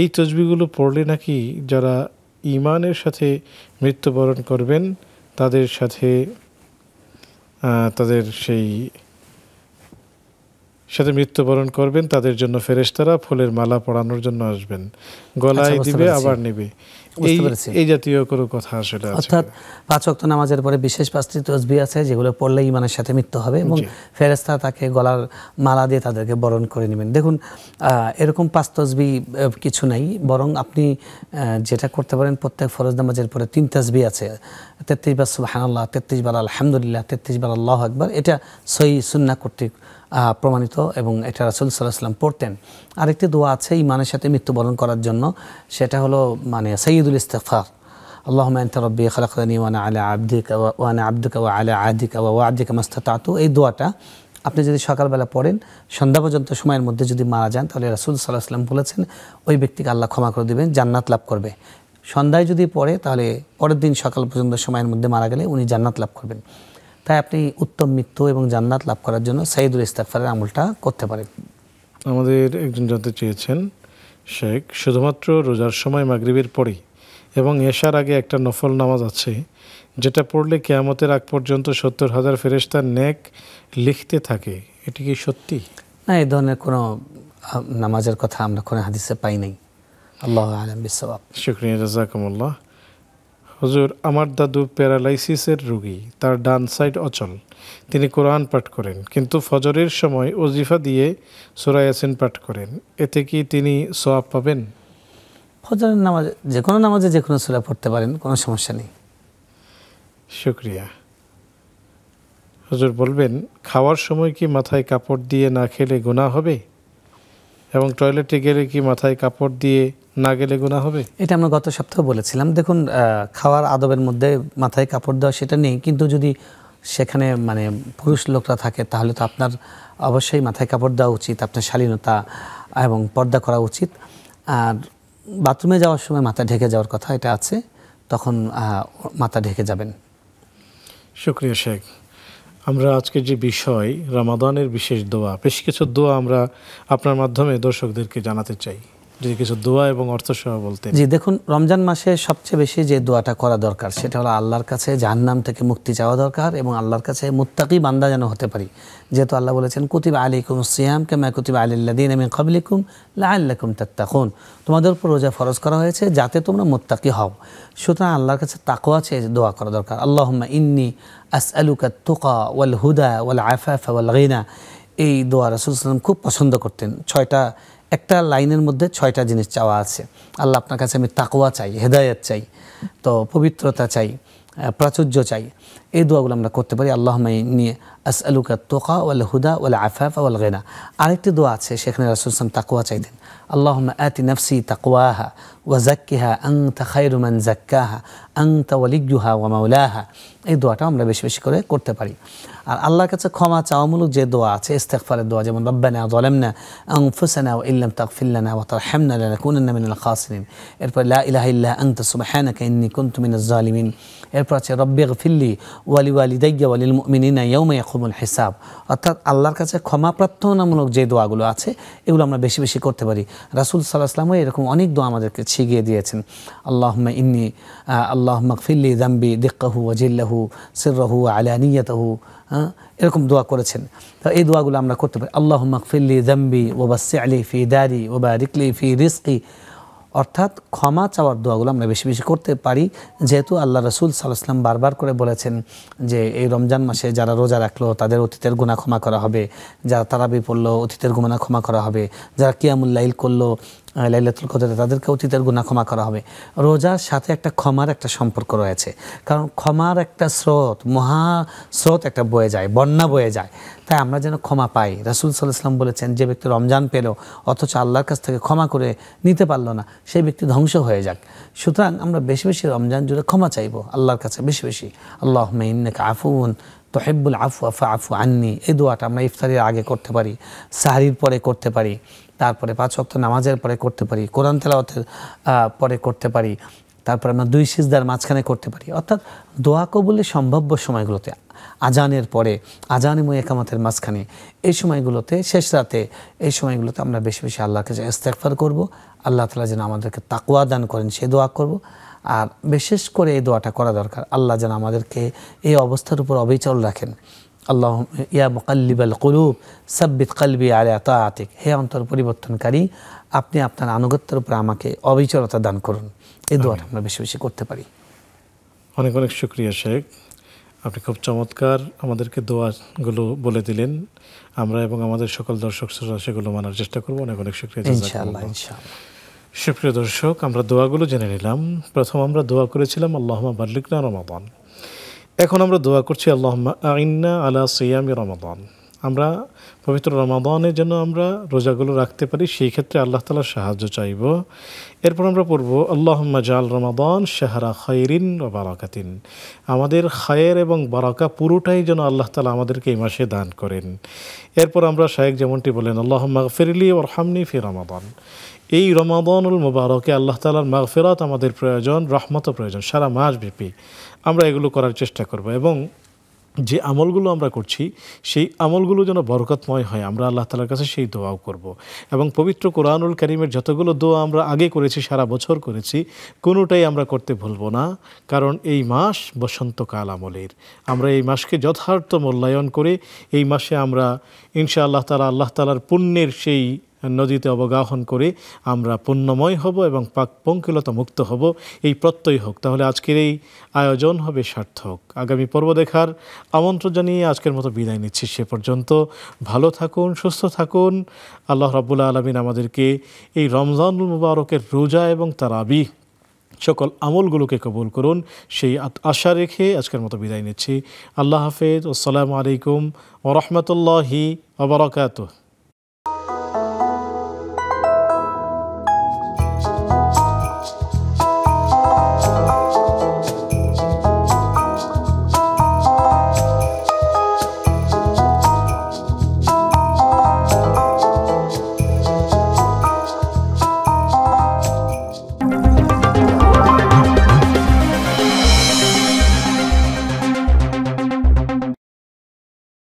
এই তসবিগুলো পড়লে নাকি যারা ইমানের সাথে মৃত্যুবরণ করবেন তাদের সাথে তাদের সেই সাথে মৃত্যুবরণ করবেন তাদের জন্য ফেরেস্তারা ফুলের মালা পড়ানোর জন্য আসবেন আচ্ছা, গলায় দিবে আবার নেবে এই জাতীয় কোনো কথা আসলে অর্থাৎ পাঁচ ওয়াক্ত নামাজের পরে বিশেষ পাঁচটি তসবি আছে যেগুলো পড়লে ইমানের সাথে মৃত্যু হবে এবং ফেরেস্তা তাকে গলার মালা দিয়ে তাদেরকে বরণ করে নেবেন দেখুন এরকম পাঁচ তসবি কিছু নাই বরং আপনি যেটা করতে পারেন প্রত্যেক ফরজ নামাজের পরে তিন তসবি আছে তেত্রিশ বার সুবাহ আল্লাহ তেত্রিশ বার আলহামদুলিল্লাহ তেত্রিশ বার আল্লাহ একবার এটা সই সুন্না কর্তৃক প্রমাণিত এবং এটা রাসুল সাল্লাহ সাল্লাম পড়তেন আরেকটি দোয়া আছে ইমানের সাথে মৃত্যুবরণ করার জন্য সেটা হলো মানে সৈয়দুল ইস্তেফার اللهم انت ربي خلقتني وانا على عبدك وانا عبدك وعلى ওয়া আদিক মাস্তা তাতু এই দোয়াটা আপনি যদি সকালবেলা পড়েন সন্ধ্যা পর্যন্ত সময়ের মধ্যে যদি মারা যান তাহলে রাসুল সাল্লাহ সাল্লাম বলেছেন ওই ব্যক্তিকে আল্লাহ ক্ষমা করে দেবেন জান্নাত লাভ করবে সন্ধ্যায় যদি পড়ে তাহলে পরের দিন সকাল পর্যন্ত সময়ের মধ্যে মারা গেলে উনি জান্নাত লাভ করবেন তাই আপনি উত্তম মৃত্যু এবং জান্নাত লাভ করার জন্য সাইদুল ইস্তাকফারের আমলটা করতে পারেন আমাদের একজন জানতে চেয়েছেন শেখ শুধুমাত্র রোজার সময় মাগরিবের পরেই এবং এশার আগে একটা নফল নামাজ আছে যেটা পড়লে কেয়ামতের আগ পর্যন্ত সত্তর হাজার ফেরেস্তার ন্যাক লিখতে থাকে এটি কি সত্যি না এই ধরনের কোনো নামাজের কথা আমরা কোনো হাদিসে পাই নাই আল্লাহ আলম বিশ্বাব শুক্রিয়া রাজাকুমুল্লাহ হজুর আমার দাদু প্যারালাইসিসের রুগী তার ডান সাইড অচল তিনি কোরআন পাঠ করেন কিন্তু ফজরের সময় ওজিফা দিয়ে সোরায়াসিন পাঠ করেন এতে কি তিনি সোয়াব পাবেন ফজরের নামাজে যে কোনো নামাজে যে কোনো সোরা পড়তে পারেন কোনো সমস্যা নেই শুক্রিয়া হজুর বলবেন খাওয়ার সময় কি মাথায় কাপড় দিয়ে না খেলে গোনা হবে এবং টয়লেটে গেলে কি মাথায় কাপড় দিয়ে না গেলে গুণা হবে এটা আমরা গত সপ্তাহে বলেছিলাম দেখুন খাওয়ার আদবের মধ্যে মাথায় কাপড় দেওয়া সেটা নেই কিন্তু যদি সেখানে মানে পুরুষ লোকরা থাকে তাহলে তো আপনার অবশ্যই মাথায় কাপড় দেওয়া উচিত আপনার শালীনতা এবং পর্দা করা উচিত আর বাথরুমে যাওয়ার সময় মাথা ঢেকে যাওয়ার কথা এটা আছে তখন মাথা ঢেকে যাবেন শুক্রিয়া শেখ আমরা আজকে যে বিষয় রামাদানের বিশেষ দোয়া বেশ কিছু দোয়া আমরা আপনার মাধ্যমে দর্শকদেরকে জানাতে চাই যদি কিছু দোয়া এবং অর্থ সহ বলতে জি দেখুন রমজান মাসে সবচেয়ে বেশি যে দোয়াটা করা দরকার সেটা হলো আল্লাহর কাছে জাহান্নাম থেকে মুক্তি চাওয়া দরকার এবং আল্লাহর কাছে মুত্তাকি বান্দা যেন হতে পারি যেহেতু আল্লাহ বলেছেন কুতিব আলিকুম সিয়াম কেমা কুতিব আলিল্লাদিন আমি কবলিকুম লাল্লাকুম তাত্তাকুন তোমাদের উপর রোজা ফরজ করা হয়েছে যাতে তোমরা মুত্তাকি হও সুতরাং আল্লাহর কাছে তাকোয়া চেয়ে দোয়া করা দরকার আল্লাহ ইন্নি আসআলুকা তুকা ওয়াল হুদা ওয়াল আফাফা ওয়াল গিনা এই দোয়া রাসুল সাল্লাম খুব পছন্দ করতেন ছয়টা একটা লাইনের মধ্যে ছয়টা জিনিস চাওয়া আছে আল্লাহ আপনার কাছে আমি তাকোয়া চাই হেদায়ত চাই তো পবিত্রতা চাই প্রাচুর্য চাই এই দোয়াগুলো আমরা করতে পারি আল্লাহ নিয়ে আস আলুকা তোকা ওয়াল হুদা ওয়াল আফাফ ওয়াল গেনা আরেকটি দোয়া আছে সেখানে রাসুল তাকুয়া চাইতেন আল্লাহ আতি নফসি তাকুয়াহা وزكها أنت خير من زكاها أنت وليها ومولاها এই দোয়াটা আমরা বেশি বেশি করে করতে পারি আর আল্লাহর কাছে ক্ষমা চাওয়ামূলক যে দোয়া আছে ইস্তেকফারের দোয়া যেমন রব্বানা জলেমনা আংফুসানা ও ইল্লাম তাকফিল্লানা ও তার হেমনা লানা কুনান্না মিনাল খাসিন এরপর লা ইলাহা ইল্লা আন্ত সুবহানাকা ইন্নি কুনতু মিনাজ জালিমিন এরপর আছে রব্বি গফিল্লি ওয়ালি ওয়ালিদাইয়া ওয়ালিল মুমিনিনা ইয়াউমা ইয়াকুমুল হিসাব অর্থাৎ আল্লাহর কাছে ক্ষমা প্রার্থনামূলক যে দোয়াগুলো আছে এগুলো আমরা বেশি বেশি করতে পারি রাসূল সাল্লাল্লাহু আলাইহি ওয়াসাল্লামও এরকম অনেক দোয়া আমাদেরকে শিখিয়ে দিয়েছেন আল্লাহ ইন্নি আল্লাহ মকফিল্লি দাম্বি দিকাহু ওয়াজিল্লাহু সিররাহু আলানিয়াতাহু হ্যাঁ এরকম দোয়া করেছেন তো এই দোয়াগুলো আমরা করতে পারি আল্লাহ মকফিল্লি দাম্বি ওবাসি আলি ফি দারি ওবা রিকলি ফি রিস্কি অর্থাৎ ক্ষমা চাওয়ার দোয়াগুলো আমরা বেশি বেশি করতে পারি যেহেতু আল্লাহ রসুল সাল্লাহাম বারবার করে বলেছেন যে এই রমজান মাসে যারা রোজা রাখলো তাদের অতীতের গুণা ক্ষমা করা হবে যারা তারাবি পড়লো অতীতের গুণা ক্ষমা করা হবে যারা কিয়ামুল্লাইল করলো লাইলাতুল কদরে তাদেরকে অতীতের গুণা ক্ষমা করা হবে রোজার সাথে একটা ক্ষমার একটা সম্পর্ক রয়েছে কারণ ক্ষমার একটা স্রোত মহা স্রোত একটা বয়ে যায় বন্যা বয়ে যায় তাই আমরা যেন ক্ষমা পাই রাসুল ইসলাম বলেছেন যে ব্যক্তি রমজান পেল অথচ আল্লাহর কাছ থেকে ক্ষমা করে নিতে পারল না সেই ব্যক্তি ধ্বংস হয়ে যাক সুতরাং আমরা বেশি বেশি রমজান জুড়ে ক্ষমা চাইব আল্লাহর কাছে বেশি বেশি আল্লাহ মেইন্নাক আফুন তহিবুল আফু আফা আফু আননি এই দোয়াটা আমরা ইফতারের আগে করতে পারি সাহারির পরে করতে পারি তারপরে পাঁচ অক্ত নামাজের পরে করতে পারি কোরআন তেলাওয়াতের পরে করতে পারি তারপরে আমরা দুই সিজদার মাঝখানে করতে পারি অর্থাৎ দোয়া কবুলের সম্ভাব্য সময়গুলোতে আজানের পরে আজানে এবং একামাতের মাঝখানে এই সময়গুলোতে শেষ রাতে এই সময়গুলোতে আমরা বেশি বেশি আল্লাহকে কাছে ইস্তেকফার করব আল্লাহ তালা যেন আমাদেরকে তাকুয়া দান করেন সে দোয়া করব আর বিশেষ করে এই দোয়াটা করা দরকার আল্লাহ যেন আমাদেরকে এই অবস্থার উপর অবিচল রাখেন আল্লাহ ইয়া মুকাল্লিবাল কলুব সাব্বিত কালবি আলিয়া আতিক হে অন্তর পরিবর্তনকারী আপনি আপনার আনুগত্যের উপর আমাকে অবিচলতা দান করুন এই দোয়াটা আমরা বেশি বেশি করতে পারি অনেক অনেক শুক্রিয়া শেখ আপনি খুব চমৎকার আমাদেরকে দোয়াগুলো বলে দিলেন আমরা এবং আমাদের সকল দর্শক শ্রোতা সেগুলো মানার চেষ্টা করবো অনেক অনেক শুক্রিয়া ইনশাআল্লাহ ইনশাআল্লাহ সুপ্রিয় দর্শক আমরা দোয়াগুলো জেনে নিলাম প্রথম আমরা দোয়া করেছিলাম আল্লাহমা বাল্লিকনা রমাদান এখন আমরা দোয়া করছি আল্লাহমা আইন্না আলা সিয়ামি রমাদান আমরা পবিত্র রমাদানের জন্য আমরা রোজাগুলো রাখতে পারি সেই ক্ষেত্রে আল্লাহ তালার সাহায্য চাইব এরপর আমরা পড়ব আল্লাহ জাল রমাদান শেহারা খায়রিন ও বারাকাতিন আমাদের খায়ের এবং বারাকা পুরোটাই যেন আল্লাহ তালা আমাদেরকে এই মাসে দান করেন এরপর আমরা শায়েক যেমনটি বলেন আল্লাহ ফিরলি ওর হামনি ফি রমাদান এই রমাদানুল মুবারকে আল্লাহ তালার মাগফেরাত আমাদের প্রয়োজন রহমত প্রয়োজন সারা মাস ব্যাপী আমরা এগুলো করার চেষ্টা করব এবং যে আমলগুলো আমরা করছি সেই আমলগুলো যেন বরকতময় হয় আমরা আল্লাহ তালার কাছে সেই দোয়াও করব। এবং পবিত্র কোরআনুল করিমের যতগুলো দোয়া আমরা আগে করেছি সারা বছর করেছি কোনোটাই আমরা করতে ভুলব না কারণ এই মাস বসন্তকাল আমলের আমরা এই মাসকে যথার্থ মূল্যায়ন করে এই মাসে আমরা ইনশা আল্লাহ তালা আল্লাহ তালার পুণ্যের সেই নদীতে অবগাহন করে আমরা পুণ্যময় হব এবং পাক পঙ্কিলতা মুক্ত হব এই প্রত্যয় হোক তাহলে আজকের এই আয়োজন হবে সার্থক আগামী পর্ব দেখার আমন্ত্রণ জানিয়ে আজকের মতো বিদায় নিচ্ছি সে পর্যন্ত ভালো থাকুন সুস্থ থাকুন আল্লাহ রাবুল্লা আলমিন আমাদেরকে এই রমজানুল মুবারকের রোজা এবং তার আবি সকল আমলগুলোকে কবুল করুন সেই আশা রেখে আজকের মতো বিদায় নিচ্ছি আল্লাহ হাফেজ আসসালামু আলাইকুম ওরহমতুল্লাহি আবরকাত